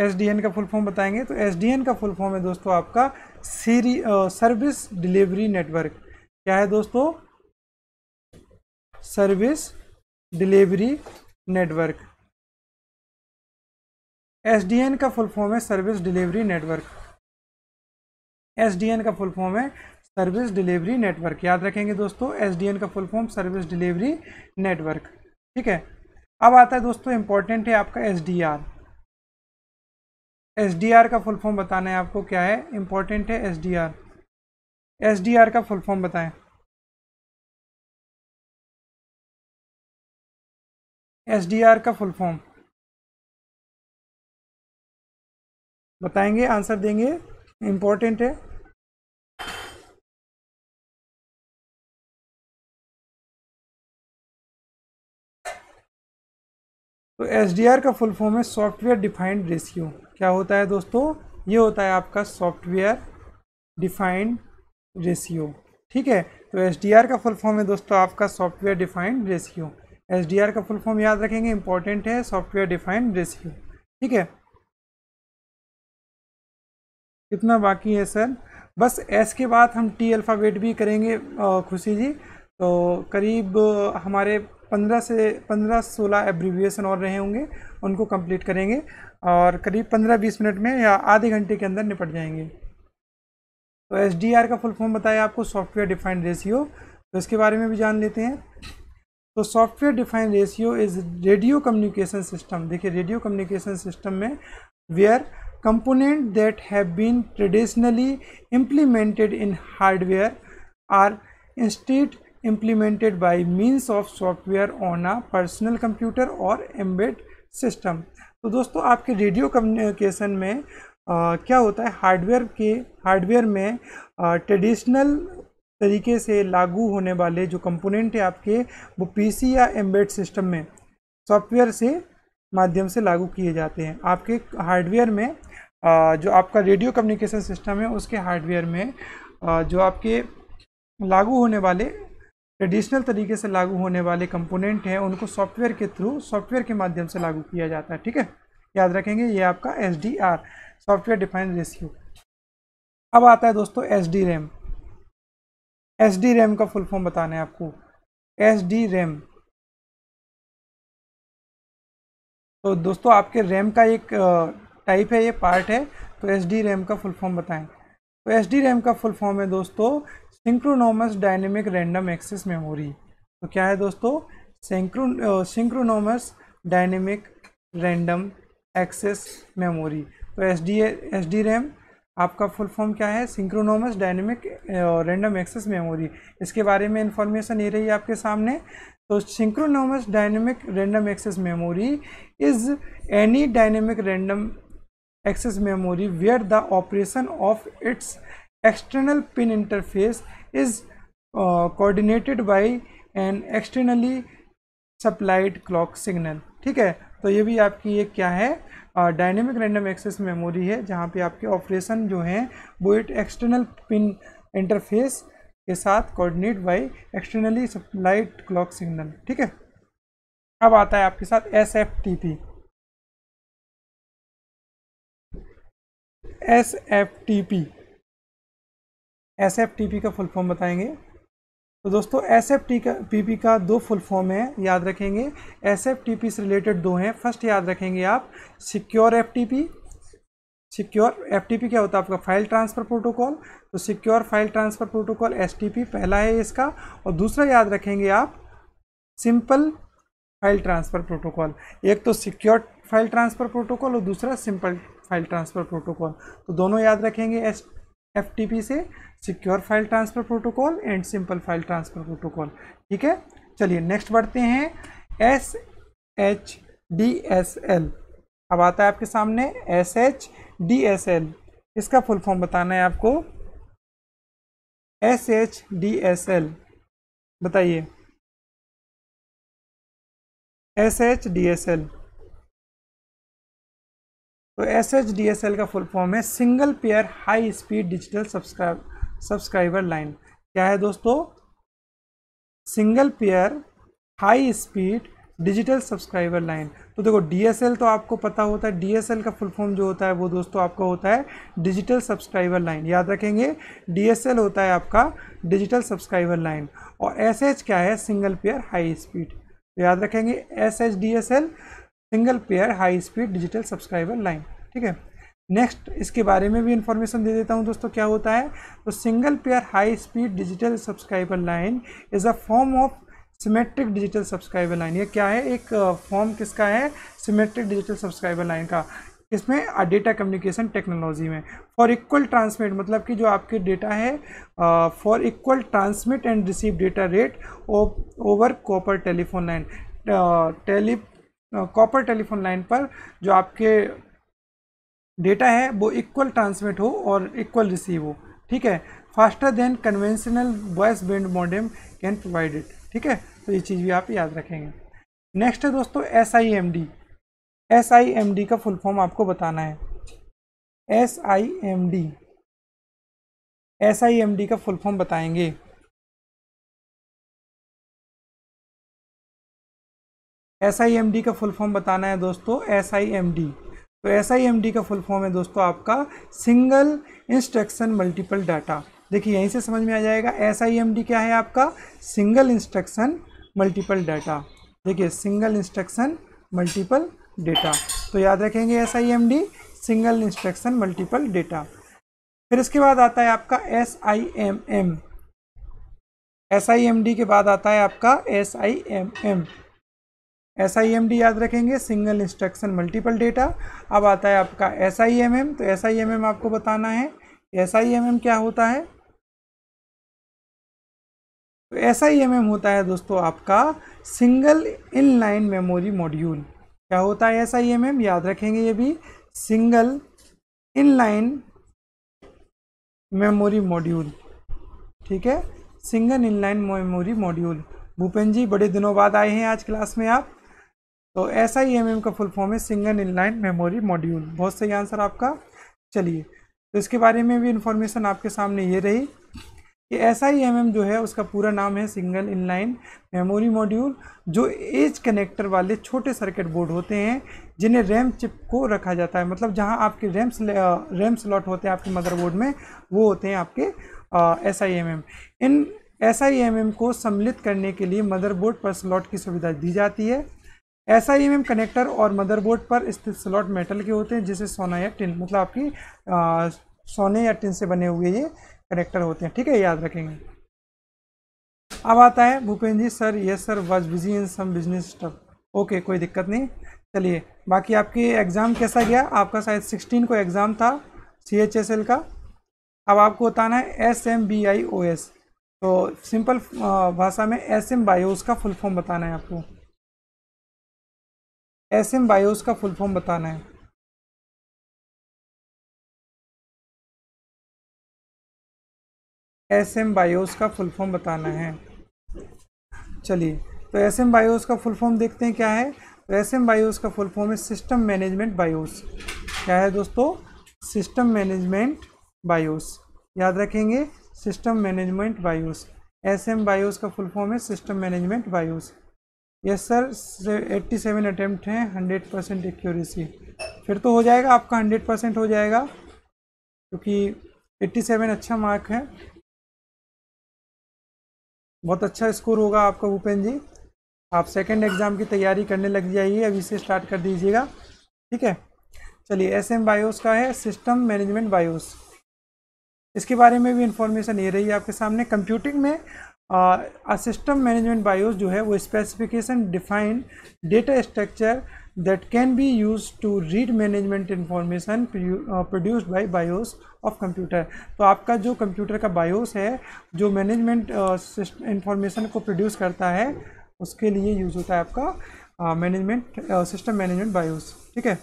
एस का फुल फॉर्म बताएंगे तो एस का फुल फॉर्म है दोस्तों आपका सीरी सर्विस डिलीवरी नेटवर्क क्या है दोस्तों सर्विस डिलीवरी नेटवर्क एस का फुल फॉर्म है सर्विस डिलीवरी नेटवर्क एस का फुल फॉर्म है सर्विस डिलीवरी नेटवर्क याद रखेंगे दोस्तों एस का full form service delivery network ठीक है अब आता है दोस्तों इंपॉर्टेंट है आपका एस एस का फुल फॉर्म बताना है आपको क्या है इम्पोर्टेंट है एस डी आर का फुल फॉर्म बताएं एस का फुल फॉर्म बताएंगे आंसर देंगे इम्पोर्टेंट है तो एस का फुल फॉर्म है सॉफ्टवेयर डिफाइंड रेशियो क्या होता है दोस्तों ये होता है आपका सॉफ्टवेयर डिफाइंड रेशियो ठीक है तो एस का फुल फॉर्म है दोस्तों आपका सॉफ्टवेयर डिफाइंड रेशियो एस का फुल फॉर्म याद रखेंगे इंपॉर्टेंट है सॉफ्टवेयर डिफाइंड रेशियो ठीक है कितना बाकी है सर बस एस के बाद हम टी अल्फ़ावेट भी करेंगे खुशी जी तो करीब हमारे पंद्रह से पंद्रह सोलह एब्रीविएशन और रहे होंगे उनको कंप्लीट करेंगे और करीब पंद्रह बीस मिनट में या आधे घंटे के अंदर निपट जाएंगे तो एस का फुल फॉर्म बताया आपको सॉफ्टवेयर डिफाइंड रेशियो तो इसके बारे में भी जान लेते हैं तो software defined ratio is radio communication system देखिए रेडियो कम्युनिकेशन सिस्टम में where component that have been traditionally implemented in hardware are instead implemented by means of software on a personal computer or embed system तो दोस्तों आपके radio communication में आ, क्या होता है hardware के हार्डवेयर में ट्रेडिशनल तरीके से लागू होने वाले जो कंपोनेंट है आपके वो पीसी या एम्बेड सिस्टम में सॉफ्टवेयर से माध्यम से लागू किए जाते हैं आपके हार्डवेयर में आ, जो आपका रेडियो कम्युनिकेशन सिस्टम है उसके हार्डवेयर में आ, जो आपके लागू होने वाले ट्रेडिशनल तरीके से लागू होने वाले कंपोनेंट हैं उनको सॉफ्टवेयर के थ्रू सॉफ्टवेयर के माध्यम से लागू किया जाता है ठीक है याद रखेंगे ये आपका S D R software define ratio अब आता है दोस्तों S D RAM S D RAM का फुल फॉर्म बताना है आपको एस डी रैम तो दोस्तों आपके रैम का एक टाइप है ये पार्ट है तो एस डी रैम का फुल फॉर्म बताएं तो एस डी रैम का फुल फॉर्म है दोस्तों synchronous dynamic random access memory तो क्या है दोस्तों synchronous dynamic random access memory तो S D S D RAM आपका फुल फॉर्म क्या है synchronous dynamic random access memory इसके बारे में इंफॉर्मेशन ये रही आपके सामने तो synchronous dynamic random access memory is any dynamic random access memory where the operation of its external pin interface is uh, coordinated by an externally supplied clock signal ठीक है तो ये भी आपकी ये क्या है डायनेमिक रैंडम एक्सेस मेमोरी है जहाँ पे आपके ऑपरेशन जो हैं वो इट एक्सटर्नल पिन इंटरफेस के साथ coordinate by externally supplied clock signal ठीक है अब आता है आपके साथ S F T P S F T P S F T P का फुल फॉर्म बताएंगे तो दोस्तों एस एफ टी का पी पी का दो फुल फॉर्म है याद रखेंगे एस एफ टी पी से रिलेटेड दो हैं फर्स्ट याद रखेंगे आप secure F T P secure F T P क्या होता है आपका फाइल ट्रांसफ़र प्रोटोकॉल तो secure file transfer protocol S T P पहला है इसका और दूसरा याद रखेंगे आप सिंपल फाइल ट्रांसफ़र प्रोटोकॉल एक तो सिक्योर फाइल ट्रांसफ़र प्रोटोकॉल और दूसरा सिंपल फाइल ट्रांसफ़र प्रोटोकॉल तो दोनों याद रखेंगे एस एफ टी पी से secure file transfer protocol and simple file transfer protocol ठीक है चलिए नेक्स्ट बढ़ते हैं S H D S L अब आता है आपके सामने S H D S L इसका फुल फॉर्म बताना है आपको S H D S L बताइए S H D S L तो S H D S L का फुल फॉर्म है single pair high speed digital subscribe subscriber line क्या है दोस्तों single pair high speed digital subscriber line तो देखो DSL तो आपको पता होता है डीएसएल का फुल फॉर्म जो होता है वो दोस्तों आपका होता है डिजिटल सब्सक्राइबर लाइन याद रखेंगे डीएसएल होता है आपका डिजिटल सब्सक्राइबर लाइन और एसएच क्या है सिंगल पेयर हाई स्पीड तो याद रखेंगे S H D S L single pair high speed digital subscriber line ठीक है नेक्स्ट इसके बारे में भी इंफॉर्मेशन दे देता हूँ दोस्तों क्या होता है तो single pair high speed digital subscriber line is a form of symmetric digital subscriber line ये क्या है एक फॉर्म किसका है सिमेट्रिक डिजिटल सब्सक्राइबर लाइन का इसमें डेटा कम्युनिकेशन टेक्नोलॉजी में फॉर इक्वल ट्रांसमिट मतलब कि जो आपके डेटा है for equal transmit and receive data rate over copper telephone line tele copper telephone line पर जो आपके डेटा है वो इक्वल ट्रांसमिट हो और इक्वल रिसीव हो ठीक है faster than conventional voice band modem can provide it ठीक है तो ये चीज़ भी आप याद रखेंगे नेक्स्ट है दोस्तों S I M D S I M D का फुल फॉर्म आपको बताना है S I M D S I M D का फुल फॉर्म बताएंगे एस आई एम डी का फुल फॉर्म बताना है दोस्तों एस आई एम डी तो एस का फुल फॉर्म है दोस्तों आपका सिंगल इंस्ट्रक्शन मल्टीपल डाटा देखिए यहीं से समझ में आ जाएगा एस क्या है आपका सिंगल इंस्ट्रक्शन मल्टीपल डाटा देखिए सिंगल इंस्ट्रक्शन मल्टीपल डाटा तो याद रखेंगे S single instruction multiple data फिर इसके बाद आता है आपका S I M M S I M D के बाद आता है आपका S I M M S I M D याद रखेंगे सिंगल इंस्ट्रक्शन मल्टीपल डेटा अब आता है आपका एस आई एम एम तो एस आई एम एम आपको बताना है एस आई एम एम क्या होता है तो एस आई एम एम होता है दोस्तों आपका single in line memory module क्या होता है एस आई एम एम याद रखेंगे ये भी single in line memory module ठीक है single in line memory module Bhupen ji बड़े दिनों बाद आए हैं आज क्लास में आप तो एस आई एम एम का फुल फॉर्म है सिंगल इनलाइन मेमोरी मॉड्यूल बहुत सही आंसर आपका चलिए तो इसके बारे में भी इन्फॉर्मेशन आपके सामने ये रही कि एस आई एम एम जो है उसका पूरा नाम है सिंगल इनलाइन मेमोरी मॉड्यूल जो एज कनेक्टर वाले छोटे सर्किट बोर्ड होते हैं जिन्हें रैम चिप को रखा जाता है मतलब जहाँ आपके रैम रैम स्लॉट होते हैं आपके मदरबोर्ड में वो होते हैं आपके एस आई एम एम इन एस आई एम एम को सम्मिलित करने के लिए मदरबोर्ड पर स्लॉट की सुविधा दी जाती है S I M M connector और मदरबोर्ड पर स्थित स्लॉट मेटल के होते हैं जिसे सोना या टिन मतलब आपकी आ, सोने या टिन से बने हुए ये कनेक्टर होते हैं ठीक है याद रखेंगे अब आता है Bhupendra ji sir yes sir was busy in some business stuff okay कोई दिक्कत नहीं चलिए बाकी आपके एग्ज़ाम कैसा गया आपका शायद सिक्सटीन को एग्ज़ाम था सी एच एस एल का अब आपको बताना है S M B I O S तो सिंपल भाषा में एस एम बायोस का फुल फॉर्म बताना है आपको एस एम बायोस का फुल फॉर्म बताना है एस एम बायोस का फुल फॉर्म बताना है चलिए तो एस एम बायोस का फुल फॉर्म देखते हैं क्या है तो एस एम बायोस का फुल फॉर्म है सिस्टम मैनेजमेंट बायोस क्या है दोस्तों सिस्टम मैनेजमेंट बायोस याद रखेंगे system management BIOS S M BIOS का फुल फॉर्म है system management BIOS yes sir eighty seven attempt हैं हंड्रेड परसेंट एक्यूरेसी फिर तो हो जाएगा आपका हंड्रेड परसेंट हो जाएगा क्योंकि एट्टी सेवन अच्छा मार्क है बहुत अच्छा स्कोर होगा आपका भूपेन जी आप सेकेंड एग्ज़ाम की तैयारी करने लग जाइए अभी से स्टार्ट कर दीजिएगा ठीक है चलिए एस एम बायोस का है सिस्टम मैनेजमेंट बायोस इसके बारे में भी इंफॉर्मेशन ये रही है आपके सामने कंप्यूटिंग में सिस्टम मैनेजमेंट बायोस जो है वो specification defined data structure that can be use to read management information produced by BIOS of computer तो आपका जो कंप्यूटर का बायोस है जो मैनेजमेंट इंफॉर्मेशन uh, को प्रोड्यूस करता है उसके लिए यूज़ होता है आपका मैनेजमेंट सिस्टम मैनेजमेंट बायोस ठीक है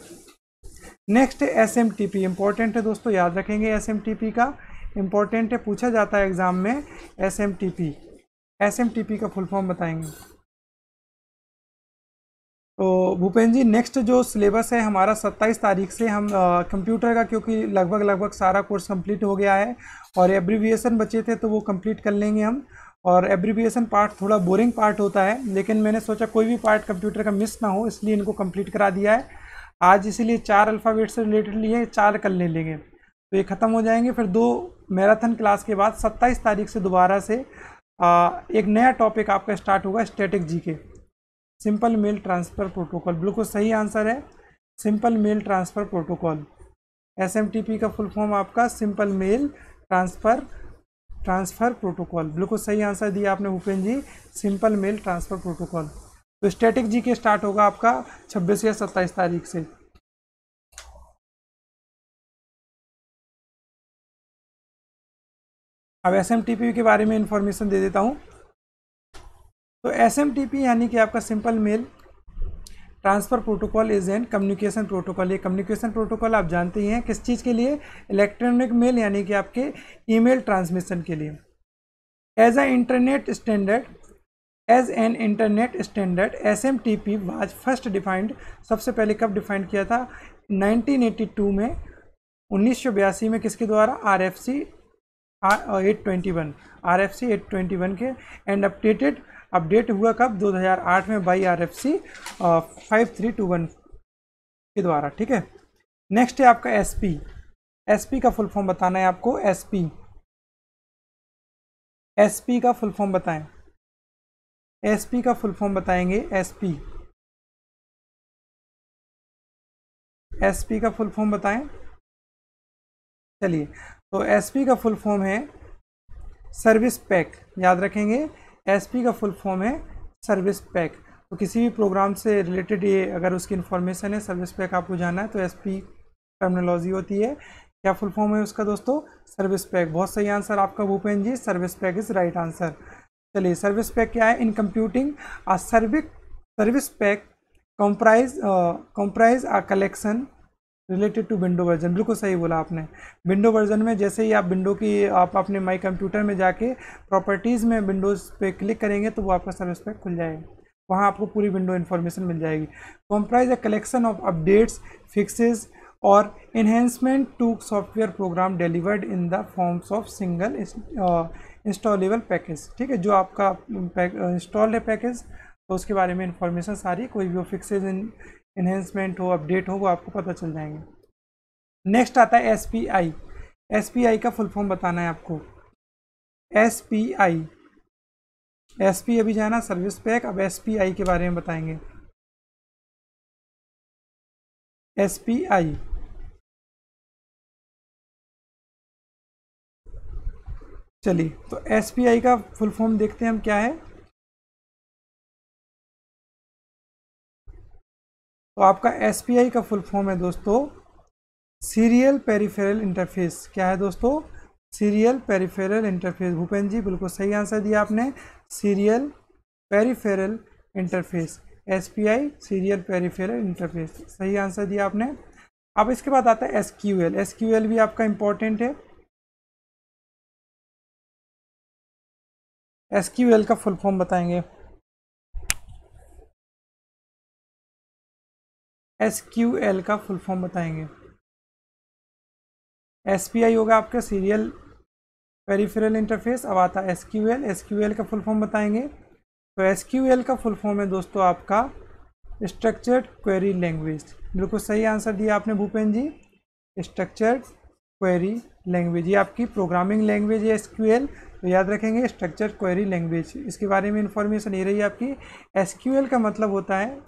next S M T P important है दोस्तों याद रखेंगे एस एम टी पी का इम्पॉर्टेंट है पूछा जाता है एग्ज़ाम में S M T P S M T P का फुल फॉर्म बताएंगे तो भूपेन जी नेक्स्ट जो सिलेबस है हमारा 27 तारीख से हम कंप्यूटर का क्योंकि लगभग लगभग सारा कोर्स कंप्लीट हो गया है और एब्रीविएशन बचे थे तो वो कंप्लीट कर लेंगे हम और एब्रीविएशन पार्ट थोड़ा बोरिंग पार्ट होता है लेकिन मैंने सोचा कोई भी पार्ट कंप्यूटर का मिस ना हो इसलिए इनको कम्प्लीट करा दिया है आज इसीलिए चार अल्फ़ाबेट से रिलेटेड लिए चार कर ले लेंगे तो ये ख़त्म हो जाएंगे फिर दो मैराथन क्लास के बाद सत्ताईस तारीख से दोबारा से एक नया टॉपिक आपका स्टार्ट होगा जी के सिंपल मेल ट्रांसफ़र प्रोटोकॉल बिल्कुल सही आंसर है simple mail transfer protocol S का फुल फॉर्म आपका simple mail transfer transfer protocol बिल्कुल सही आंसर दिया आपने Bhupen ji simple mail transfer protocol तो स्टेटिक जी के स्टार्ट होगा आपका 26 या 27 तारीख से अब एस के बारे में इंफॉर्मेशन दे देता हूँ तो एस यानी कि आपका simple mail transfer protocol is an communication protocol ये कम्युनिकेशन प्रोटोकॉल आप जानते ही हैं किस चीज़ के लिए इलेक्ट्रॉनिक मेल यानी कि आपके ईमेल ट्रांसमिशन के लिए as a internet standard as an internet standard S M T P was first defined सबसे पहले कब डिफाइंड किया था 1982 में 1982 में किसके द्वारा R F C eight twenty one R F C eight twenty one के एंड अपडेटेड अपडेट हुआ कब 2008 में by R F C five three two one के द्वारा ठीक है नेक्स्ट है आपका एस पी एस पी का फुल फॉर्म बताना है आपको एस पी एस पी का फुल फॉर्म बताएं एस पी का फुल फॉर्म बताएंगे एस पी एस पी का फुल फॉर्म बताएं चलिए तो एसपी का फुल फॉर्म है सर्विस पैक याद रखेंगे एसपी का फुल फॉर्म है सर्विस पैक तो किसी भी प्रोग्राम से रिलेटेड ये अगर उसकी इन्फॉर्मेशन है सर्विस पैक आपको जाना है तो एसपी टर्मिनोलॉजी होती है क्या फुल फॉर्म है उसका दोस्तों सर्विस पैक बहुत सही आंसर आपका Bhupen ji service pack is right answer चलिए सर्विस पैक क्या है in computing a service service pack comprise comprise a collection related to window version बिल्कुल सही बोला आपने विंडो वर्जन में जैसे ही आप विंडो की आप अपने माई कंप्यूटर में जाके प्रॉपर्टीज़ में विंडोज़ पे क्लिक करेंगे तो वो आपका सर्विस पैक खुल जाएगा वहाँ आपको पूरी विंडो इन्फॉर्मेशन मिल जाएगी comprise a collection of updates fixes और enhancement to software program delivered in the forms of single installable package ठीक है जो आपका इंस्टॉल्ड uh, है पैकेज तो उसके बारे में इंफॉर्मेशन सारी कोई भी फिक्सेज इन इन्हेंसमेंट हो अपडेट हो वो आपको पता चल जाएंगे नेक्स्ट आता है S P I S P I का फुल फॉर्म बताना है आपको S P I S P अभी जाना सर्विस पैक अब एस पी आई के बारे में बताएंगे एस पी आई चलिए तो एस पी आई का फुल फॉर्म देखते हैं हम क्या है तो आपका एस का फुल फॉर्म है दोस्तों सीरियल पेरीफेरल इंटरफेस क्या है दोस्तों serial peripheral interface Bhupendra ji बिल्कुल सही आंसर दिया आपने serial peripheral interface S P I serial peripheral interface सही आंसर दिया आपने अब इसके बाद आता है S Q L S Q L भी आपका इम्पोर्टेंट है एस क्यू एल का फुल फॉर्म बताएंगे एस क्यू एल का फुल फॉर्म बताएंगे एस पी आई होगा आपका सीरियल पेरीफेरल इंटरफेस अब आता है S Q L S Q L का फुल फॉर्म बताएंगे तो एस क्यू एल का फुल फॉर्म है दोस्तों आपका स्ट्रक्चर्ड क्वेरी लैंग्वेज बिल्कुल सही आंसर दिया आपने Bhupen ji structured query language ये आपकी प्रोग्रामिंग लैंग्वेज है एस क्यू एल तो याद रखेंगे स्ट्रक्चर्ड क्वेरी लैंग्वेज इसके बारे में इन्फॉर्मेशन ये रही है आपकी एस का मतलब होता है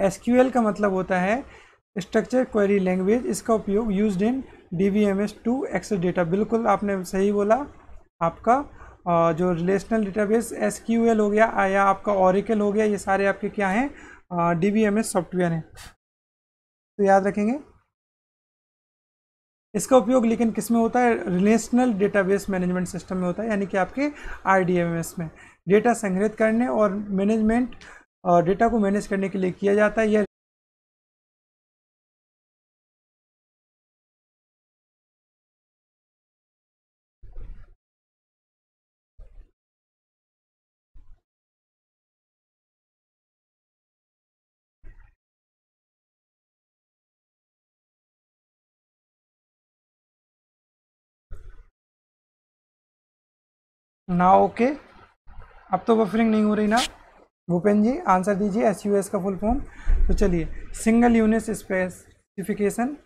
एस का मतलब होता है स्ट्रक्चर क्वेरी लैंग्वेज इसका उपयोग use in D V M S to access data बिल्कुल आपने सही बोला आपका जो रिलेशनल डेटाबेस एस हो गया या आपका ऑरिकल हो गया ये सारे आपके क्या हैं D V M S software हैं तो याद रखेंगे इसका उपयोग लेकिन किस में होता है रिलेशनल डेटाबेस मैनेजमेंट सिस्टम में होता है यानी कि आपके एस में डेटा संग्रहित करने और मैनेजमेंट डेटा को मैनेज करने के लिए किया जाता है यह ना ओके okay. अब तो बफरिंग नहीं हो रही ना भूपेन जी आंसर दीजिए एस यू एस का फुल फॉर्म तो चलिए सिंगल यूनिक्स स्पेसिफिकेशन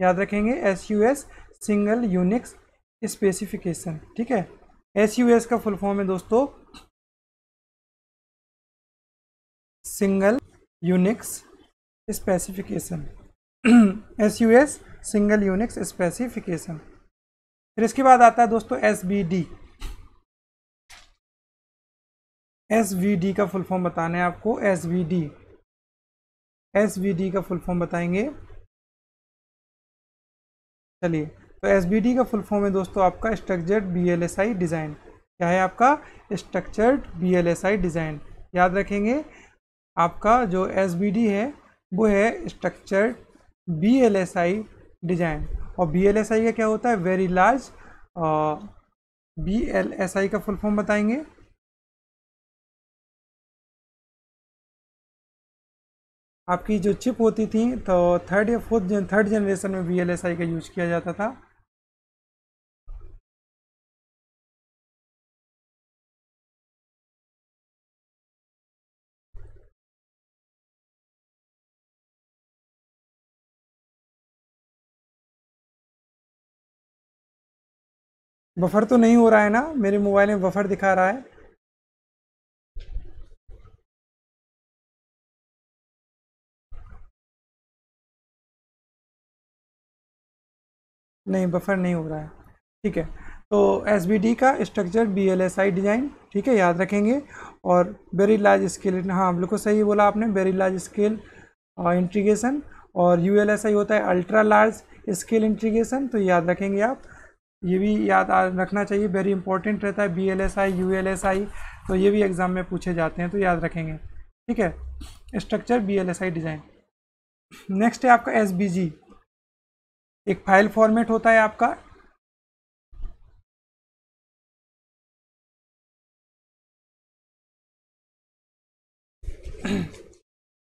याद रखेंगे S U S single Unix specification ठीक है एस यू एस का फुल फॉर्म है दोस्तों single Unix specification S U S single Unix specification फिर इसके बाद आता है दोस्तों S B D S V D का फुल फॉर्म बताना है आपको S V D S V D का फुल फॉर्म बताएंगे चलिए तो एस बी डी का फुल फॉर्म है दोस्तों आपका structured B L S I design क्या है आपका structured B L S I design याद रखेंगे आपका जो एस बी डी है वो है structured B L S I design और बी एल एस आई का क्या होता है very large B L S I का फुल फॉर्म बताएंगे आपकी जो चिप होती थी तो थर्ड या फोर्थ जन थर्ड जनरेशन में वी का यूज़ किया जाता था बफर तो नहीं हो रहा है ना मेरे मोबाइल में बफर दिखा रहा है नहीं बफर नहीं हो रहा है ठीक है तो एस का structure B L S I design ठीक है याद रखेंगे और वेरी लार्ज स्केल हाँ बिल्कुल सही बोला आपने वेरी लार्ज स्केल इंट्रीगेशन और यू एल एस आई होता है अल्ट्रा लार्ज स्केल इंट्रीगेशन तो याद रखेंगे आप ये भी याद रखना चाहिए वेरी इंपॉर्टेंट रहता है B L S I U L S I तो ये भी एग्ज़ाम में पूछे जाते हैं तो याद रखेंगे ठीक है structure B L S I design next है आपका एस बी जी एक फाइल फॉर्मेट होता है आपका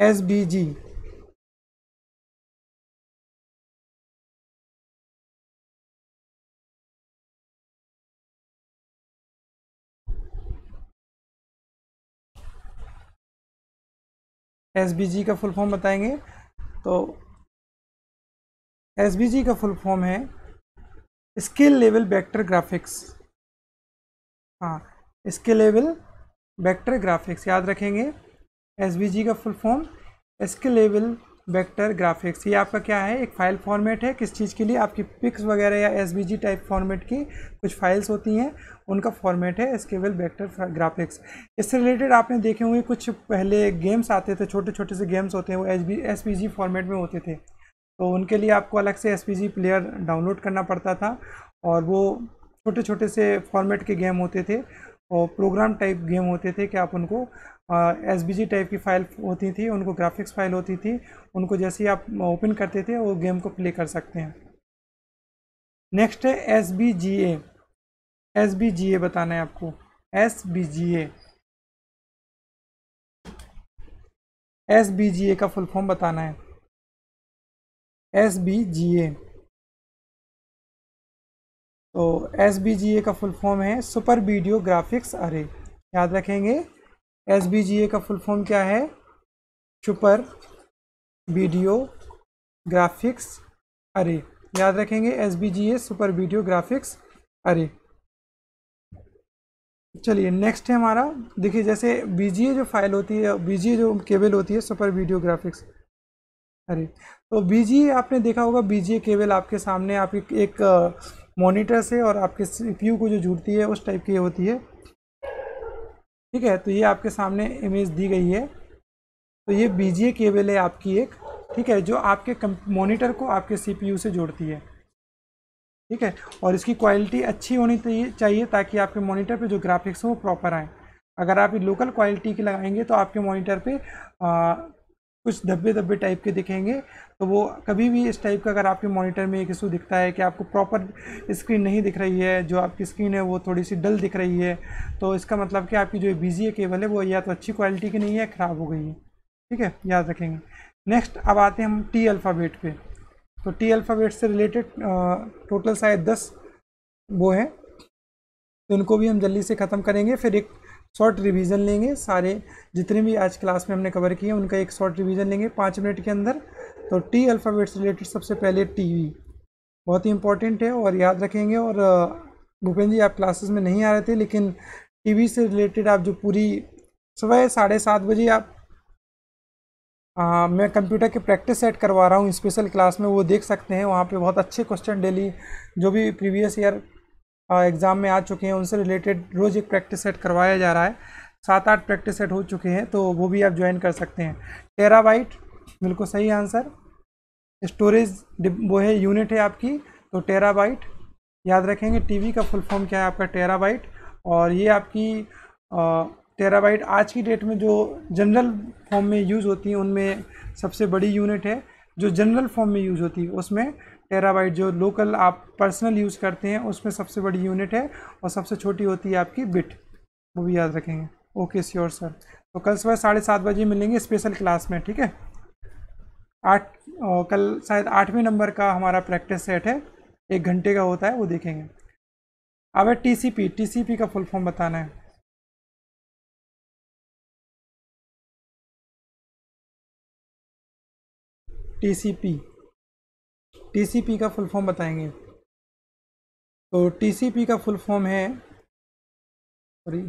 S B G S B G का फुल फॉर्म बताएंगे तो एस का फुल फॉर्म है स्किल लेवल वेक्टर ग्राफिक्स हाँ स्किल लेवल वेक्टर ग्राफिक्स याद रखेंगे एस का full form skill level vector graphics ये आपका क्या है एक फाइल फॉर्मेट है किस चीज़ के लिए आपकी पिक्स वगैरह या एस टाइप फॉर्मेट की कुछ फाइल्स होती हैं उनका फॉर्मेट है स्केवल वेक्टर ग्राफिक्स इससे रिलेटेड आपने देखे होंगे कुछ पहले गेम्स आते थे छोटे छोटे से गेम्स होते हैं वो एस बी फॉर्मेट में होते थे तो उनके लिए आपको अलग से एस प्लेयर डाउनलोड करना पड़ता था और वो छोटे छोटे से फॉर्मेट के गेम होते थे और प्रोग्राम टाइप गेम होते थे कि आप उनको एस टाइप की फ़ाइल होती थी उनको ग्राफिक्स फाइल होती थी उनको जैसे ही आप ओपन करते थे वो गेम को प्ले कर सकते हैं नेक्स्ट है S B G A S B G A बताना है आपको S B G A S B G A का फुल फॉर्म बताना है एस बी जी ए तो एस बी जी ए का फुल फॉर्म है सुपर वीडियो ग्राफिक्स अरे याद रखेंगे एस बी जी ए का फुल फॉर्म क्या है सुपर वीडियो ग्राफिक्स अरे याद रखेंगे S B G A super video graphics अरे चलिए नेक्स्ट है हमारा देखिए जैसे बीजीए जो फाइल होती है बीजीए जो केबल होती है सुपर वीडियो ग्राफिक्स अरे तो बीजी आपने देखा होगा बीजी केबल आपके सामने आपके एक मॉनिटर से और आपके सीपीयू को जो जुड़ती है उस टाइप की होती है ठीक है तो ये आपके सामने इमेज दी गई है तो ये बीजीए केबल है आपकी एक ठीक है जो आपके मॉनिटर को आपके सीपीयू से जोड़ती है ठीक है और इसकी क्वालिटी अच्छी होनी तो चाहिए ताकि आपके मॉनिटर पे जो ग्राफिक्स हो वो प्रॉपर आए अगर आप लोकल क्वालिटी की लगाएंगे तो आपके मॉनिटर पे कुछ धब्बे धब्बे टाइप के दिखेंगे तो वो कभी भी इस टाइप का अगर आपके मॉनिटर में एक इशू दिखता है कि आपको प्रॉपर स्क्रीन नहीं दिख रही है जो आपकी स्क्रीन है वो थोड़ी सी डल दिख रही है तो इसका मतलब कि आपकी जो बीजी है केबल है वो या तो अच्छी क्वालिटी की नहीं है ख़राब हो गई है ठीक है याद रखेंगे नेक्स्ट अब आते हैं हम टी अल्फ़ाबेट पर तो टी अल्फ़ाबेट से रिलेटेड टोटल शायद दस वो हैं तो इनको भी हम जल्दी से ख़त्म करेंगे फिर एक शॉर्ट रिवीजन लेंगे सारे जितने भी आज क्लास में हमने कवर किए उनका एक शॉर्ट रिवीजन लेंगे पाँच मिनट के अंदर तो टी अल्फ़ाबेट्स रिलेटेड सबसे पहले वी बहुत ही इंपॉर्टेंट है और याद रखेंगे और भूपेंद्र जी आप क्लासेस में नहीं आ रहे थे लेकिन वी से रिलेटेड आप जो पूरी सुबह साढ़े सात बजे आप आ, मैं कंप्यूटर के प्रैक्टिस सेट करवा रहा हूँ स्पेशल क्लास में वो देख सकते हैं वहाँ पे बहुत अच्छे क्वेश्चन डेली जो भी प्रीवियस ईयर एग्ज़ाम में आ चुके हैं उनसे रिलेटेड रोज़ एक प्रैक्टिस सेट करवाया जा रहा है सात आठ प्रैक्टिस सेट हो चुके हैं तो वो भी आप ज्वाइन कर सकते हैं टेराबाइट बिल्कुल सही आंसर स्टोरेज वो है यूनिट है आपकी तो टेराबाइट याद रखेंगे टीवी का फुल फॉर्म क्या है आपका टेराबाइट और ये आपकी टेराबाइट आज की डेट में जो जनरल फॉर्म में यूज़ होती हैं उनमें सबसे बड़ी यूनिट है जो जनरल फॉर्म में यूज़ होती है उसमें टेराबाइट जो लोकल आप पर्सनल यूज़ करते हैं उसमें सबसे बड़ी यूनिट है और सबसे छोटी होती है आपकी बिट वो भी याद रखेंगे ओके श्योर सर तो कल सुबह साढ़े सात बजे मिलेंगे स्पेशल क्लास में ठीक है आठ कल शायद आठवें नंबर का हमारा प्रैक्टिस सेट है एक घंटे का होता है वो देखेंगे अब है T T C P C P का फुल फॉर्म बताना है टी सी पी टीसीपी का फुल फॉर्म बताएंगे तो टीसीपी का फुल फॉर्म है सॉरी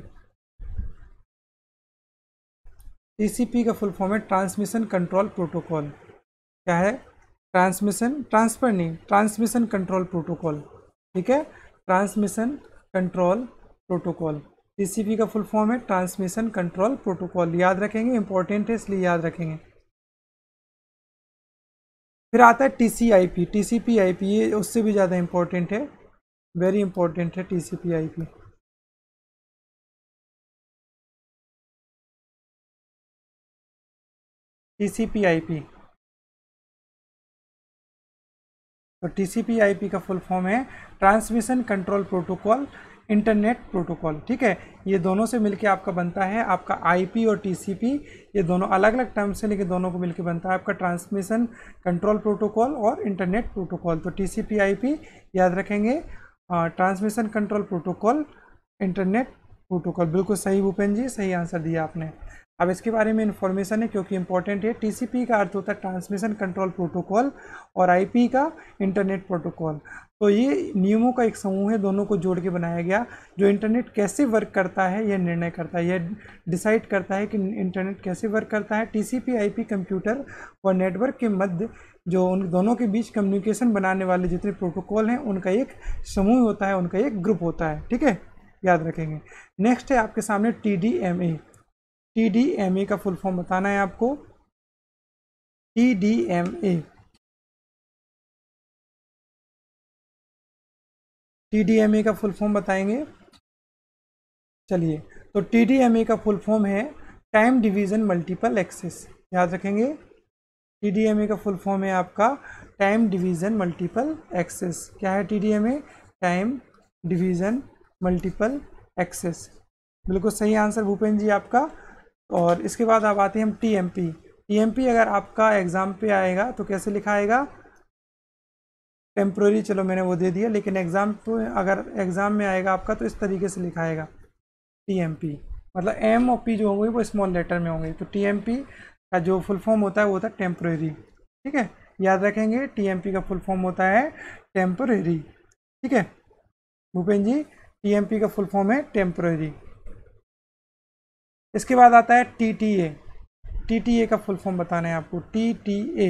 टीसीपी का फुल फॉर्म है ट्रांसमिशन कंट्रोल प्रोटोकॉल क्या है ट्रांसमिशन ट्रांसफर नहीं ट्रांसमिशन कंट्रोल प्रोटोकॉल ठीक है ट्रांसमिशन कंट्रोल प्रोटोकॉल टीसीपी का फुल फॉर्म है ट्रांसमिशन कंट्रोल प्रोटोकॉल याद रखेंगे इंपॉर्टेंट है इसलिए याद रखेंगे फिर आता है T C I P T C P I P ये उससे भी ज़्यादा इम्पोर्टेंट है वेरी इम्पोर्टेंट है T C P I P T C P I P और T C P I P का फुल फॉर्म है transmission control protocol internet protocol ठीक है ये दोनों से मिलके आपका बनता है आपका आईपी और टीसीपी ये दोनों अलग अलग टर्म्स से लेकिन दोनों को मिलके बनता है आपका ट्रांसमिशन कंट्रोल प्रोटोकॉल और इंटरनेट प्रोटोकॉल तो टीसीपी आईपी याद रखेंगे transmission control protocol internet protocol बिल्कुल सही भूपेन जी सही आंसर दिया आपने अब इसके बारे में इन्फॉर्मेशन है क्योंकि इंपॉर्टेंट है टीसीपी का अर्थ होता है ट्रांसमिशन कंट्रोल प्रोटोकॉल और आईपी का इंटरनेट प्रोटोकॉल तो ये नियमों का एक समूह है दोनों को जोड़ के बनाया गया जो इंटरनेट कैसे वर्क करता है यह निर्णय करता है यह डिसाइड करता है कि इंटरनेट कैसे वर्क करता है टीसीपी आईपी कंप्यूटर और नेटवर्क के मध्य जो उन दोनों के बीच कम्युनिकेशन बनाने वाले जितने प्रोटोकॉल हैं उनका एक समूह होता है उनका एक ग्रुप होता है ठीक है याद रखेंगे नेक्स्ट है आपके सामने T D M A T D M A का फुल फॉर्म बताना है आपको T D M A T D M A का फुल फॉर्म बताएंगे चलिए तो टी डी एम ए का फुल फॉर्म है टाइम डिवीज़न मल्टीपल एक्सेस याद रखेंगे टी डी एम ए का फुल फॉर्म है आपका टाइम डिवीज़न मल्टीपल एक्सेस क्या है T D M A time division multiple access बिल्कुल सही आंसर भूपेंद्र जी आपका और इसके बाद आप आते हैं हम T M P T M P अगर आपका एग्ज़ाम पे आएगा तो कैसे लिखा आएगा टेम्प्रोरी चलो मैंने वो दे दिया लेकिन एग्ज़ाम तो अगर एग्ज़ाम में आएगा आपका तो इस तरीके से लिखा आएगा टी एम पी मतलब एम और पी जो होंगे वो स्मॉल लेटर में होंगे तो टी एम पी का जो फुल फॉर्म होता है वो होता है टेम्प्रेरी ठीक है याद रखेंगे टी एम पी का फुल फॉर्म होता है टेम्प्रेरी ठीक है Bhupen ji T M P का फुल फॉर्म है टेम्प्रेरी इसके बाद आता है T T A T T A का फुल फॉर्म बताना है आपको T T A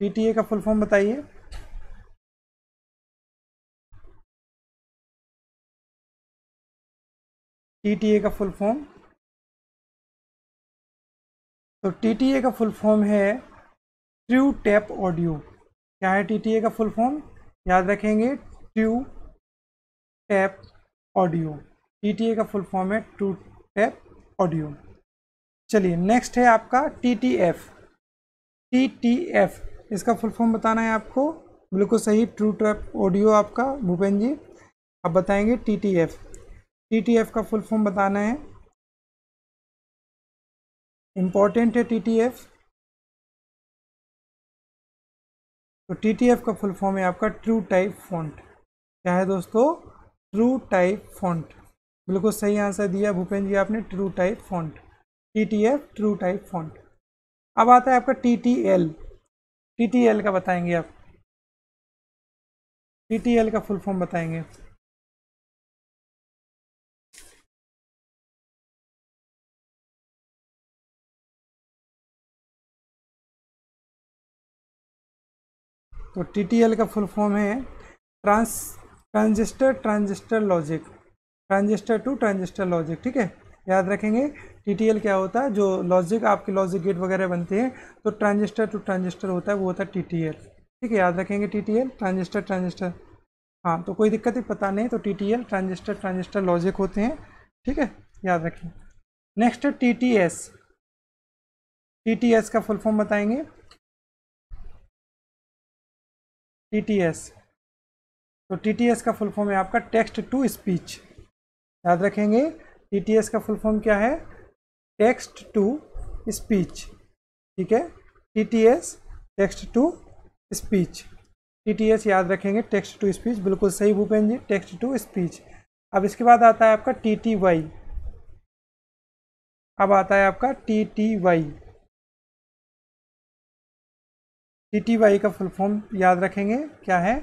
T T A का फुल फॉर्म बताइए टी टी ए का फुल फॉर्म तो टी टी ए का फुल फॉर्म है ट्रू टैप ऑडियो क्या है टीटीए का फुल फॉर्म याद रखेंगे true tap audio T e का फुल फॉर्म है टू टैप ऑडियो चलिए नेक्स्ट है आपका T T F T T F इसका फुल फॉर्म बताना है आपको बिल्कुल सही ट्रू टैप ऑडियो आपका भूपेन जी आप बताएंगे T T F T T F का फुल फॉर्म बताना है इम्पॉर्टेंट है टी टी एफ तो टी टी एफ का फुल फॉर्म है आपका ट्रू टाइप फॉन्ट क्या है दोस्तों ट्रू टाइप फॉन्ट बिल्कुल सही आंसर दिया भूपेन जी आपने true type font T T F true type font अब आता है आपका T T L T T L का बताएंगे आप टी टी एल का फुल फॉर्म बताएंगे तो टी टी एल का फुल फॉर्म है trans transistor transistor logic transistor to transistor logic ठीक है याद रखेंगे टीटीएल क्या होता है जो लॉजिक आपके लॉजिक गेट वगैरह बनते हैं तो ट्रांजिस्टर टू ट्रांजिस्टर होता है वो होता है टीटीएल ठीक है याद रखेंगे टीटीएल ट्रांजिस्टर ट्रांजिस्टर हाँ तो कोई दिक्कत ही पता नहीं तो टीटीएल ट्रांजिस्टर ट्रांजिस्टर लॉजिक होते हैं ठीक है याद रखें नेक्स्ट टी एस का फुल फॉर्म बताएंगे एस तो एस का फुल फॉर्म है आपका टेक्स्ट टू स्पीच याद रखेंगे टी का फुल फॉर्म क्या है टेक्स्ट टू स्पीच ठीक है S text to speech S याद रखेंगे टेक्स्ट टू स्पीच बिल्कुल सही Bhupen ji text to speech अब इसके बाद आता है आपका वाई अब आता है आपका टी वाई का फुल फॉर्म याद रखेंगे क्या है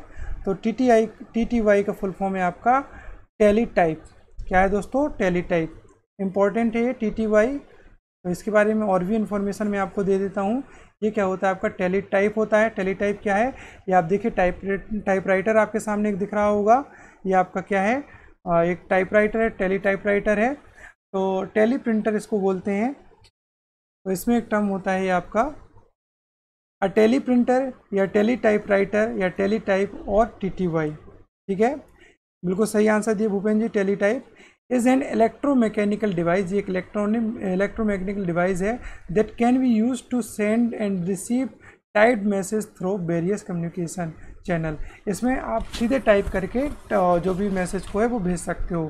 तो टी वाई का फुल फॉर्म है आपका टेली टाइप क्या है दोस्तों टेलीटाइप इम्पॉर्टेंट है ये टी टी वाई तो इसके बारे में और भी इन्फॉर्मेशन मैं आपको दे देता हूँ ये क्या होता है आपका टेलीटाइप होता है टेलीटाइप क्या है ये आप देखिए टाइप टाइपराइटर आपके सामने एक दिख रहा होगा ये आपका क्या है एक टाइपराइटर है टेली टाइपराइटर है तो टेली प्रिंटर इसको बोलते हैं तो इसमें एक टर्म होता है ये आपका अ टेली प्रिंटर या टेली टाइपराइटर या टेली टाइप और टी टी वाई ठीक है बिल्कुल सही आंसर दिए Bhupen ji teletype is an electromechanical device ये एक इलेक्ट्रॉनिक इलेक्ट्रोमैकेनिकल डिवाइस है that can be use to send and receive type message through various communication channel इसमें आप सीधे टाइप करके जो भी मैसेज को है वो भेज सकते हो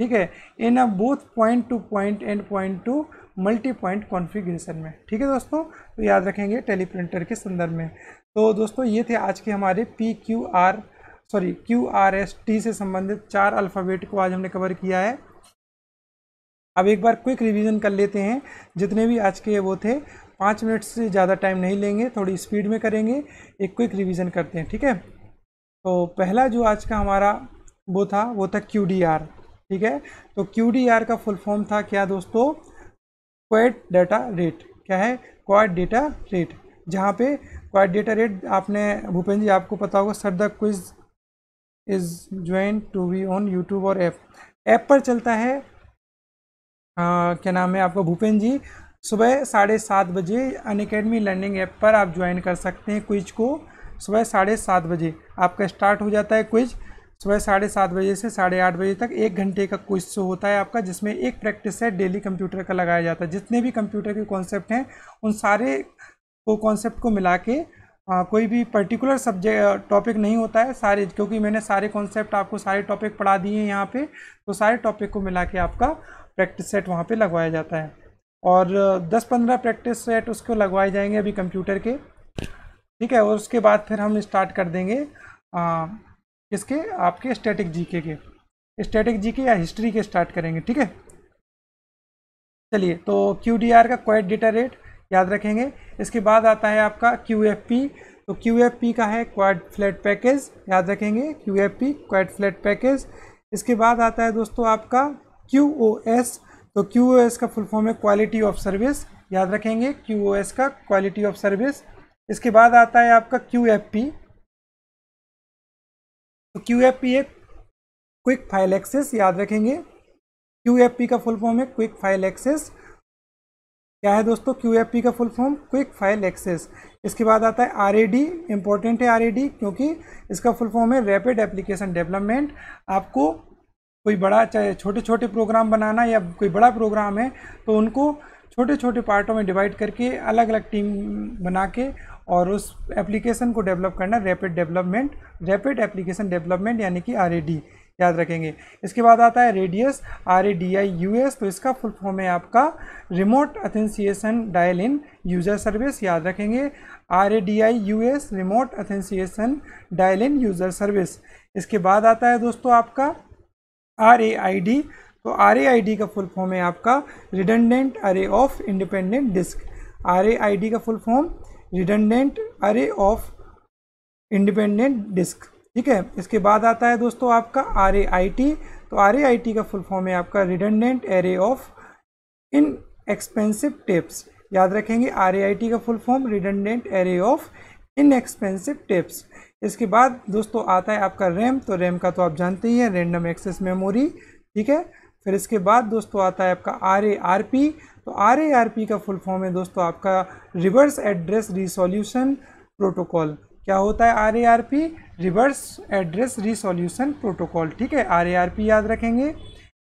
ठीक है in uh both point to point and point to multi point configuration में ठीक है दोस्तों तो याद रखेंगे टेलीप्रिंटर के संदर्भ में तो दोस्तों ये थे आज के हमारे P Q R sorry Q R S T से संबंधित चार अल्फ़ाबेट को आज हमने कवर किया है अब एक बार क्विक रिवीजन कर लेते हैं जितने भी आज के वो थे पाँच मिनट से ज़्यादा टाइम नहीं लेंगे थोड़ी स्पीड में करेंगे एक क्विक रिवीजन करते हैं ठीक है तो पहला जो आज का हमारा वो था वो था क्यू डी आर ठीक है तो क्यू डी आर का फुल फॉर्म था क्या दोस्तों क्वाइट डाटा रेट क्या है क्वाइट डेटा रेट जहाँ पे क्वाइट डेटा रेट आपने भूपेन्द्र जी आपको पता होगा sir the quiz is join to we on YouTube और ऐप ऐप पर चलता है आ, क्या नाम है आपका भूपेन जी सुबह साढ़े सात बजे अन अकेडमी लर्निंग ऐप पर आप ज्वाइन कर सकते हैं क्विज को सुबह साढ़े सात बजे आपका स्टार्ट हो जाता है क्विज सुबह साढ़े सात बजे से साढ़े आठ बजे तक एक घंटे का क्विज शो होता है आपका जिसमें एक प्रैक्टिस है डेली कंप्यूटर का लगाया जाता है जितने भी कंप्यूटर के कॉन्सेप्ट हैं उन सारे को कॉन्सेप्ट को मिला के आ, हाँ, कोई भी पर्टिकुलर सब्जेक्ट टॉपिक नहीं होता है सारे क्योंकि मैंने सारे कॉन्सेप्ट आपको सारे टॉपिक पढ़ा दिए हैं यहाँ पे तो सारे टॉपिक को मिला के आपका प्रैक्टिस सेट वहाँ पे लगवाया जाता है और 10-15 प्रैक्टिस सेट उसको लगवाए जाएंगे अभी कंप्यूटर के ठीक है और उसके बाद फिर हम स्टार्ट कर देंगे आ, आपके स्टेटिक जी के स्टेटिक जी या हिस्ट्री के स्टार्ट करेंगे ठीक है चलिए तो क्यू का क्वाइट डेटा रेट याद रखेंगे इसके बाद आता है आपका क्यू एफ पी तो क्यू एफ पी का है क्वाड फ्लैट पैकेज याद रखेंगे Q F P quad flat package इसके बाद आता है दोस्तों आपका क्यू ओ एस तो क्यू ओ एस का फुल फॉर्म है क्वालिटी ऑफ सर्विस याद रखेंगे क्यू ओ एस का क्वालिटी ऑफ सर्विस इसके बाद आता है आपका क्यू एफ पी तो क्यू एफ पी एक क्विक फाइल एक्सेस याद रखेंगे क्यू एफ पी का फुल फॉर्म है क्विक फाइल एक्सेस क्या है दोस्तों क्यू का full form quick file access इसके बाद आता है आर इम्पोर्टेंट है आर क्योंकि इसका फुल फॉर्म है रैपिड एप्लीकेशन डेवलपमेंट आपको कोई बड़ा चाहे छोटे छोटे प्रोग्राम बनाना या कोई बड़ा प्रोग्राम है तो उनको छोटे छोटे पार्टों में डिवाइड करके अलग अलग टीम बना के और उस एप्लीकेशन को डेवलप करना rapid development rapid application development यानी कि आर याद रखेंगे इसके बाद आता है radius R A D I U S तो इसका फुल फॉर्म है आपका remote authentication dial in user service याद रखेंगे R A D I U S remote authentication dial in user service इसके बाद आता है दोस्तों आपका आर ए आई डी तो आर ए आई डी का फुल फॉर्म है आपका redundant array of independent disk R A I D का full form redundant array of independent disk ठीक है इसके बाद आता है दोस्तों आपका आर ए आई टी तो आर ए आई टी का फुल फॉर्म है आपका redundant array of inexpensive tips याद रखेंगे आर ए आई टी का full form redundant array of inexpensive tips इसके बाद दोस्तों आता है आपका रैम तो रैम का तो आप जानते ही हैं रेंडम एक्सेस मेमोरी ठीक है फिर इसके बाद दोस्तों आता है आपका आर ए आर पी तो आर ए आर पी का फुल फॉर्म है दोस्तों आपका रिवर्स एड्रेस रिसोल्यूशन प्रोटोकॉल क्या होता है R A R P reverse address resolution protocol ठीक है आर ए आर पी याद रखेंगे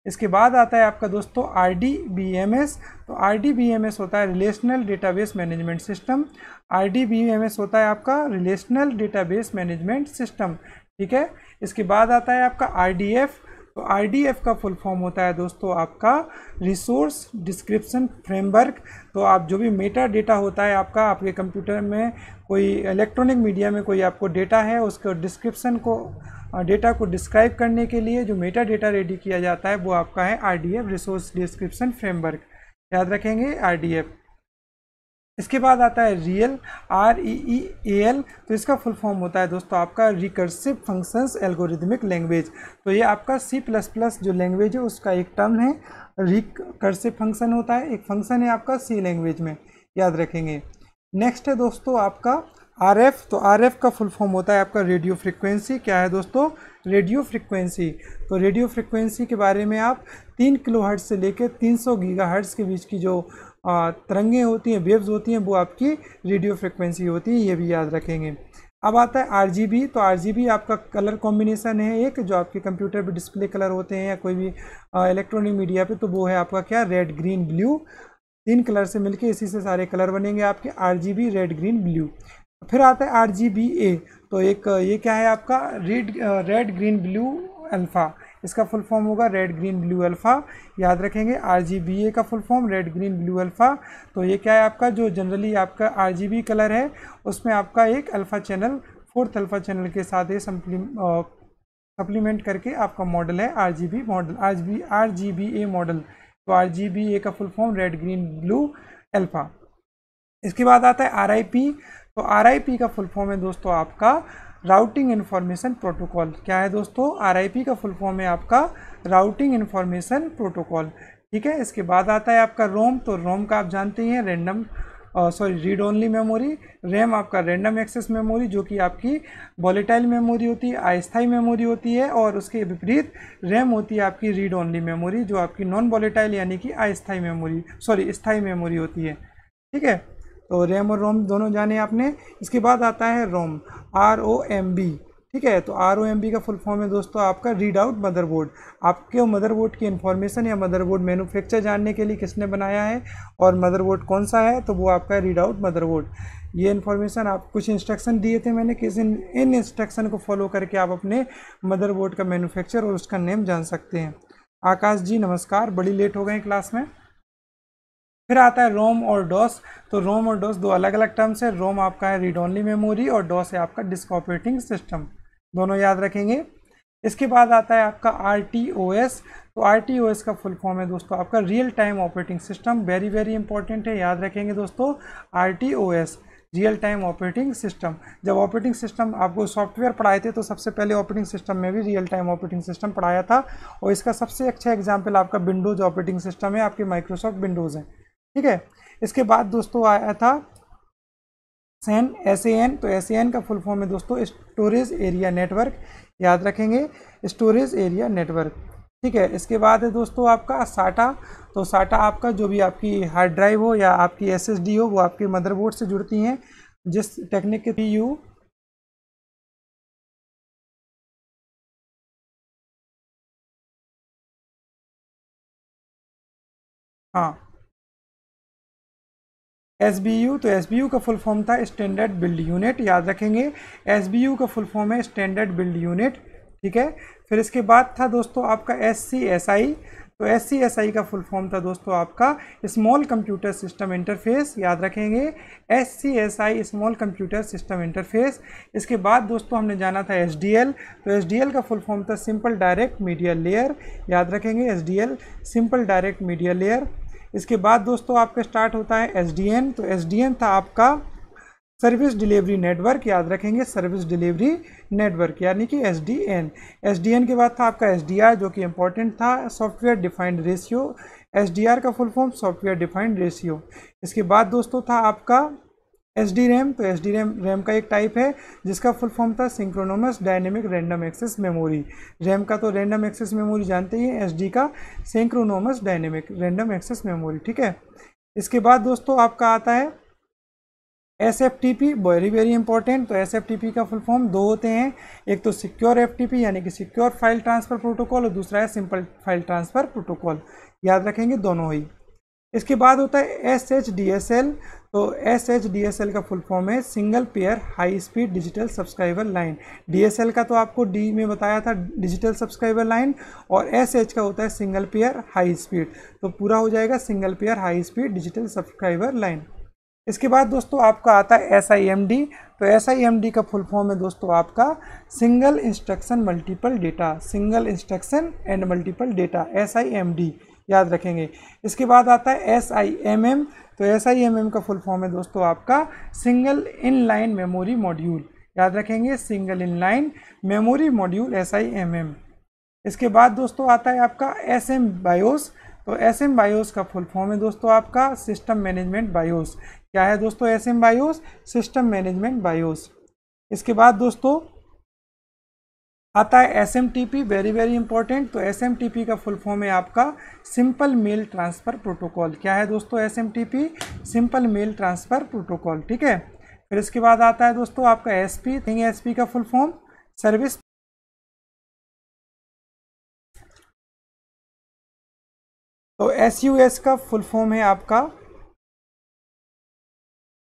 इसके बाद आता है आपका दोस्तों R D B M S तो R D B M S होता है relational database management system R D B M S होता है आपका रिलेशनल डेटाबेस मैनेजमेंट सिस्टम ठीक है इसके बाद आता है आपका आर डी एफ तो एफ का फुल फॉर्म होता है दोस्तों आपका रिसोर्स डिस्क्रिप्शन फ्रेमवर्क तो आप जो भी मेटा डेटा होता है आपका आपके कंप्यूटर में कोई इलेक्ट्रॉनिक मीडिया में कोई आपको डेटा है उसके डिस्क्रिप्शन को डेटा को डिस्क्राइब करने के लिए जो मेटा डेटा रेडी किया जाता है वो आपका है आर रिसोर्स डिस्क्रिप्शन फ्रेमवर्क याद रखेंगे आर इसके बाद आता है real R E E A L तो इसका फुल फॉर्म होता है दोस्तों आपका रिकर्सिव फंक्शंस एल्गोरिदमिक लैंग्वेज तो ये आपका सी प्लस प्लस जो लैंग्वेज है उसका एक टर्म है रिकर्सिव फंक्शन होता है एक फंक्शन है आपका सी लैंग्वेज में याद रखेंगे नेक्स्ट है दोस्तों आपका आर एफ तो आर एफ का फुल फॉर्म होता है आपका रेडियो फ्रिक्वेंसी क्या है दोस्तों रेडियो फ्रिक्वेंसी तो रेडियो फ्रिक्वेंसी के बारे में आप तीन किलो हर्ट्स से लेकर तीन सौ गीगा हर्ट्स के बीच की जो तरंगे होती हैं वेव्स होती हैं वो आपकी रेडियो फ्रिक्वेंसी होती है ये भी याद रखेंगे अब आता है आर तो आर आपका कलर कॉम्बिनेशन है एक जो आपके कंप्यूटर पे डिस्प्ले कलर होते हैं या कोई भी इलेक्ट्रॉनिक मीडिया पे तो वो है आपका क्या रेड ग्रीन ब्लू तीन कलर से मिलके इसी से सारे कलर बनेंगे आपके आर रेड ग्रीन ब्लू फिर आता है आर तो एक ये क्या है आपका red red green blue alpha इसका फुल फॉर्म होगा रेड ग्रीन ब्लू अल्फ़ा याद रखेंगे आर का full form red green blue alpha तो ये क्या है आपका जो जनरली आपका आर कलर है उसमें आपका एक alpha channel fourth alpha channel के साथ ये सप्लीमेंट करके आपका मॉडल है R model R G R model तो आर का full form red green blue alpha इसके बाद आता है आर तो आर का फुल फॉर्म है दोस्तों आपका राउटिंग इन्फॉर्मेशन प्रोटोकॉल क्या है दोस्तों आरआईपी का फुल फॉर्म है आपका राउटिंग इन्फॉर्मेशन प्रोटोकॉल ठीक है इसके बाद आता है आपका रोम तो रोम का आप जानते ही हैं random sorry read only memory RAM आपका रेंडम एक्सेस मेमोरी जो कि आपकी वॉलेटाइल मेमोरी होती है अस्थाई मेमोरी होती है और उसके विपरीत रैम होती है आपकी रीड ओनली मेमोरी जो आपकी नॉन वॉलेटाइल यानी कि अस्थाई मेमोरी सॉरी स्थाई मेमोरी होती है ठीक है तो रैम और रोम दोनों जाने आपने इसके बाद आता है ROM R O M B ठीक है तो आर ओ एम बी का फुल फॉर्म है दोस्तों आपका रीड आउट मदरबोर्ड आपके मदरबोर्ड की इन्फॉर्मेशन या मदरबोर्ड मैनुफेक्चर जानने के लिए किसने बनाया है और मदरबोर्ड कौन सा है तो वो आपका रीड आउट मदरबोर्ड ये इन्फॉर्मेशन आप कुछ इंस्ट्रक्शन दिए थे मैंने किस इन इन इंस्ट्रक्शन को फॉलो करके आप अपने मदरबोर्ड का मैनुफेक्चर और उसका नेम जान सकते हैं आकाश जी नमस्कार बड़ी लेट हो गए क्लास में फिर आता है रोम और डॉस तो रोम और डॉस दो अलग अलग टर्म्स है रोम आपका है रीड ओनली मेमोरी और डॉस है आपका डिस्क ऑपरेटिंग सिस्टम दोनों याद रखेंगे इसके बाद आता है आपका आर तो आर का फुल फॉर्म है दोस्तों आपका real time operating system very very important है याद रखेंगे दोस्तों R real time operating system जब ऑपरेटिंग सिस्टम आपको सॉफ्टवेयर पढ़ाए थे तो सबसे पहले ऑपरेटिंग सिस्टम में भी रियल टाइम ऑपरेटिंग सिस्टम पढ़ाया था और इसका सबसे अच्छा एग्जाम्पल आपका विंडोज़ ऑपरेटिंग सिस्टम है आपके माइक्रोसॉफ्ट विंडोज़ है ठीक है इसके बाद दोस्तों आया था सैन एस एन तो एस एन का फुल फॉर्म है दोस्तों स्टोरेज एरिया नेटवर्क याद रखेंगे स्टोरेज एरिया नेटवर्क ठीक है इसके बाद है दोस्तों आपका साटा तो साटा आपका जो भी आपकी हार्ड ड्राइव हो या आपकी एसएसडी हो वो आपके मदरबोर्ड से जुड़ती हैं जिस टेक्निक के थ्री यू हाँ एस बी यू तो एस बी यू का फुल फॉर्म था स्टैंडर्ड बिल्ड यूनिट याद रखेंगे एस बी यू का फुल फॉर्म है स्टैंडर्ड बिल्ड यूनिट ठीक है फिर इसके बाद था दोस्तों आपका एस सी एस आई तो एस सी एस आई का फुल फॉर्म था दोस्तों आपका स्मॉल कंप्यूटर सिस्टम इंटरफेस याद रखेंगे S C S I small computer system interface इसके बाद दोस्तों हमने जाना था एस डी एल तो एस डी एल का फुल फॉर्म था सिंपल डायरेक्ट मीडिया लेयर याद रखेंगे S D L simple direct media layer इसके बाद दोस्तों आपका स्टार्ट होता है एस तो एस था आपका सर्विस डिलीवरी नेटवर्क याद रखेंगे सर्विस डिलीवरी नेटवर्क यानी कि S D N S D N के बाद था आपका एस डी आर जो कि इम्पोर्टेंट था software defined ratio S D R का full form software defined ratio इसके बाद दोस्तों था आपका एस डी रैम तो एस डी रैम रैम का एक टाइप है जिसका फुल फॉर्म था synchronous dynamic random access memory RAM का तो रैंडम एक्सेस मेमोरी जानते ही एस डी का synchronous dynamic random access memory ठीक है इसके बाद दोस्तों आपका आता है S F T P very very important तो एस एफ टी पी का फुल फॉर्म दो होते हैं एक तो सिक्योर एफ टी पी यानी कि सिक्योर फाइल ट्रांसफ़र प्रोटोकॉल और दूसरा है सिंपल फाइल ट्रांसफ़र प्रोटोकॉल याद रखेंगे दोनों ही इसके बाद होता है S H D S L तो S H D S L का फुल फॉर्म है single pair high speed digital subscriber line D S L का तो आपको डी में बताया था डिजिटल सब्सक्राइबर लाइन और एस एच का होता है सिंगल पेयर हाई स्पीड तो पूरा हो जाएगा single pair high speed digital subscriber line इसके बाद दोस्तों आपका आता है एस आई एम डी तो एस आई एम डी का फुल फॉर्म है दोस्तों आपका single instruction multiple data single instruction and multiple data S I M D याद रखेंगे इसके बाद आता है एस आई एम एम तो एस आई एम एम का फुल फॉर्म है दोस्तों आपका single in line memory module याद रखेंगे single in line memory module S I M M इसके बाद दोस्तों आता है आपका एस एम बायोस तो एस एम बायोस का फुल फॉर्म है दोस्तों आपका सिस्टम मैनेजमेंट बायोस क्या है दोस्तों S M BIOS system management BIOS इसके बाद दोस्तों आता है S M T P very very important तो एस एम टी पी का फुल फॉर्म है आपका सिंपल मेल ट्रांसफ़र प्रोटोकॉल क्या है दोस्तों S M T P simple mail transfer protocol ठीक है फिर इसके बाद आता है दोस्तों आपका S P thing S P का फुल फॉर्म सर्विस तो एस यू एस का फुल फॉर्म है आपका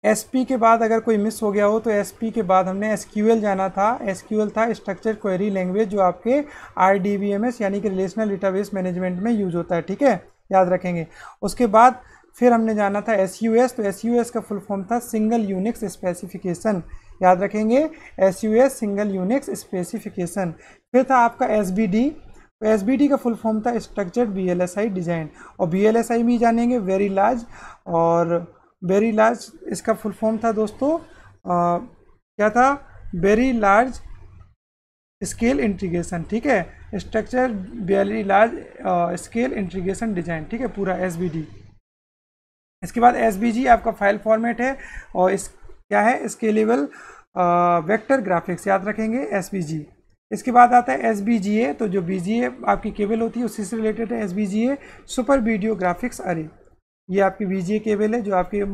एस पी के बाद अगर कोई मिस हो गया हो तो एस पी के बाद हमने एस क्यू एल जाना था एस क्यू एल था स्ट्रक्चर क्वेरी लैंग्वेज जो आपके आर डी एम एस यानी कि रिलेशनल डेटाबेस मैनेजमेंट में यूज होता है ठीक है याद रखेंगे उसके बाद फिर हमने जाना था एस यू एस तो एस यू एस का फुल फॉर्म था सिंगल यूनिक्स स्पेसिफिकेशन याद रखेंगे S U S single Unix specification फिर था आपका एस बी डी तो एस बी डी का फुल फॉर्म था structured B L S I design और बी एल एस आई भी जानेंगे वेरी लार्ज और वेरी लार्ज इसका फुल फॉर्म था दोस्तों आ, क्या था वेरी लार्ज स्केल इंटीग्रेशन ठीक है structure very large scale integration design ठीक है पूरा एस इसके बाद एस आपका फाइल फॉर्मेट है और इस क्या है स्केलेबल वेक्टर ग्राफिक्स याद रखेंगे एस इसके बाद आता है एस तो जो बी आपकी केबल होती है उसी से रिलेटेड है एस सुपर वीडियो ग्राफिक्स अरे ये आपकी वी केबल है जो आपके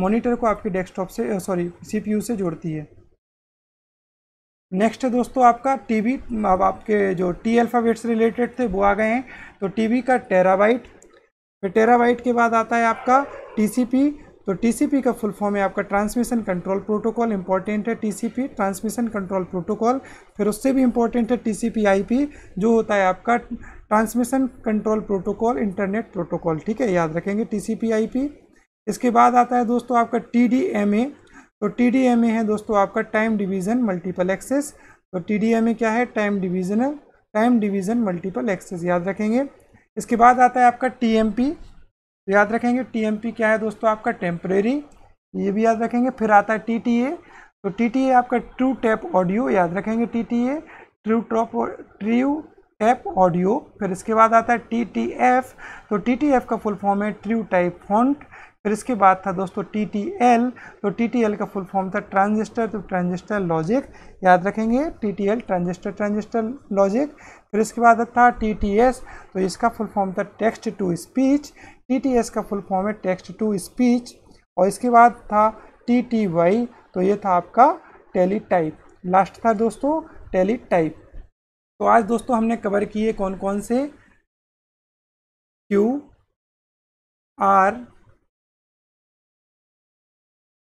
मॉनिटर को आपके डेस्कटॉप से सॉरी सीपीयू से जोड़ती है नेक्स्ट है दोस्तों आपका वी अब आपके जो टी अल्फ़ाबेट से रिलेटेड थे वो आ गए हैं तो वी का टेराबाइट फिर टेराबाइट के बाद आता है आपका टीसीपी तो टीसीपी का फुल फॉर्म है आपका ट्रांसमिशन कंट्रोल प्रोटोकॉल इंपॉर्टेंट है टीसीपी ट्रांसमिशन कंट्रोल प्रोटोकॉल फिर उससे भी इंपॉर्टेंट है आई पी जो होता है आपका transmission control protocol internet protocol ठीक है याद रखेंगे टी इसके बाद आता है दोस्तों आपका टी तो टी है दोस्तों आपका टाइम डिवीज़न मल्टीपल एक्सेस तो टी क्या है time division time division multiple access याद रखेंगे इसके बाद आता है आपका टी तो याद रखेंगे टी क्या है दोस्तों आपका टेम्परेरी ये भी याद रखेंगे फिर आता है टी टी ए तो टी टी ए आपका ट्रू टैप ऑडियो याद रखेंगे T T A true top true app audio फिर इसके बाद आता है टी टी एफ तो टी टी एफ का फुल फॉर्म है ट्रू टाइप फॉन्ट फिर इसके बाद था दोस्तों टी टी एल तो टी टी एल का फुल फॉर्म था ट्रांजिस्टर तो ट्रांजिस्टर लॉजिक याद रखेंगे T T L transistor transistor logic फिर इसके बाद था टी टी एस तो इसका फुल फॉर्म था text to speech T T S का फुल फॉर्म है टेक्स्ट टू स्पीच और इसके बाद था टी टी वाई तो ये था आपका टेली टाइप लास्ट था दोस्तों टेली टाइप तो आज दोस्तों हमने कवर किए कौन कौन से क्यू आर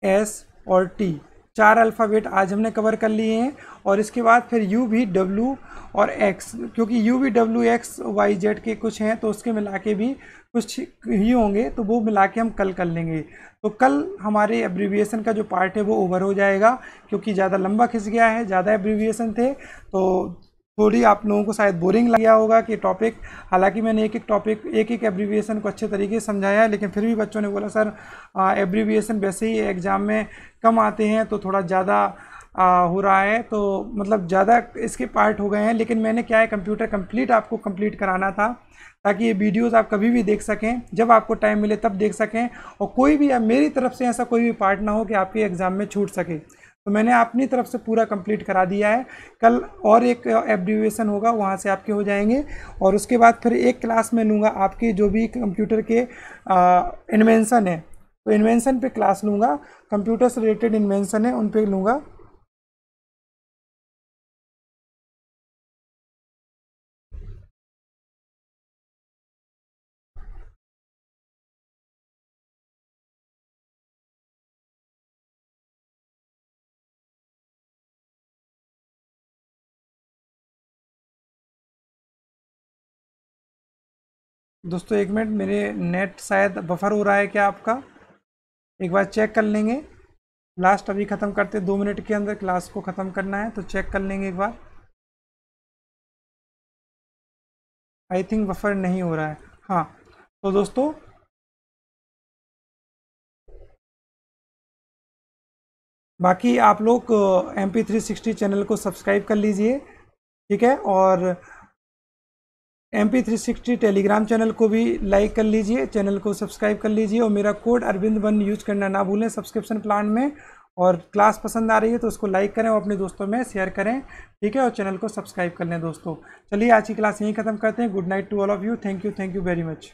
एस और टी चार अल्फ़ाबेट आज हमने कवर कर लिए हैं और इसके बाद फिर यू भी डब्ल्यू और एक्स क्योंकि यू भी डब्ल्यू एक्स वाई जेड के कुछ हैं तो उसके मिला के भी कुछ ही होंगे तो वो मिला के हम कल कर लेंगे तो कल हमारे एब्रीविएशन का जो पार्ट है वो ओवर हो जाएगा क्योंकि ज़्यादा लंबा खिंच गया है ज़्यादा एब्रीविएशन थे तो थोड़ी आप लोगों को शायद बोरिंग लग गया होगा कि टॉपिक हालांकि मैंने एक एक टॉपिक एक एक एब्रीविएशन को अच्छे तरीके से समझाया है लेकिन फिर भी बच्चों ने बोला सर एब्रीविएशन वैसे ही एग्ज़ाम में कम आते हैं तो थोड़ा ज़्यादा हो रहा है तो मतलब ज़्यादा इसके पार्ट हो गए हैं लेकिन मैंने क्या है कंप्यूटर कंप्लीट आपको कंप्लीट कराना था ताकि ये वीडियोस आप कभी भी देख सकें जब आपको टाइम मिले तब देख सकें और कोई भी मेरी तरफ से ऐसा कोई भी पार्ट ना हो कि आपके एग्ज़ाम में छूट सके तो मैंने अपनी तरफ से पूरा कंप्लीट करा दिया है कल और एक एब्रीवेशन होगा वहाँ से आपके हो जाएंगे और उसके बाद फिर एक क्लास में लूँगा आपके जो भी कंप्यूटर के इन्वेंसन है तो इन्वेंसन पे क्लास लूँगा कंप्यूटर से रिलेटेड इन्वेंसन है उन पर लूँगा दोस्तों एक मिनट मेरे नेट शायद बफर हो रहा है क्या आपका एक बार चेक कर लेंगे लास्ट अभी ख़त्म करते दो मिनट के अंदर क्लास को ख़त्म करना है तो चेक कर लेंगे एक बार आई थिंक बफर नहीं हो रहा है हाँ तो दोस्तों बाकी आप लोग M P three sixty channel को सब्सक्राइब कर लीजिए ठीक है और M P three sixty Telegram channel को भी लाइक कर लीजिए चैनल को सब्सक्राइब कर लीजिए और मेरा कोड अरविंद वन यूज करना ना भूलें सब्सक्रिप्शन प्लान में और क्लास पसंद आ रही है तो उसको लाइक करें और अपने दोस्तों में शेयर करें ठीक है और चैनल को सब्सक्राइब कर लें दोस्तों चलिए आज की क्लास यहीं खत्म करते हैं good night to all of you thank you thank you very much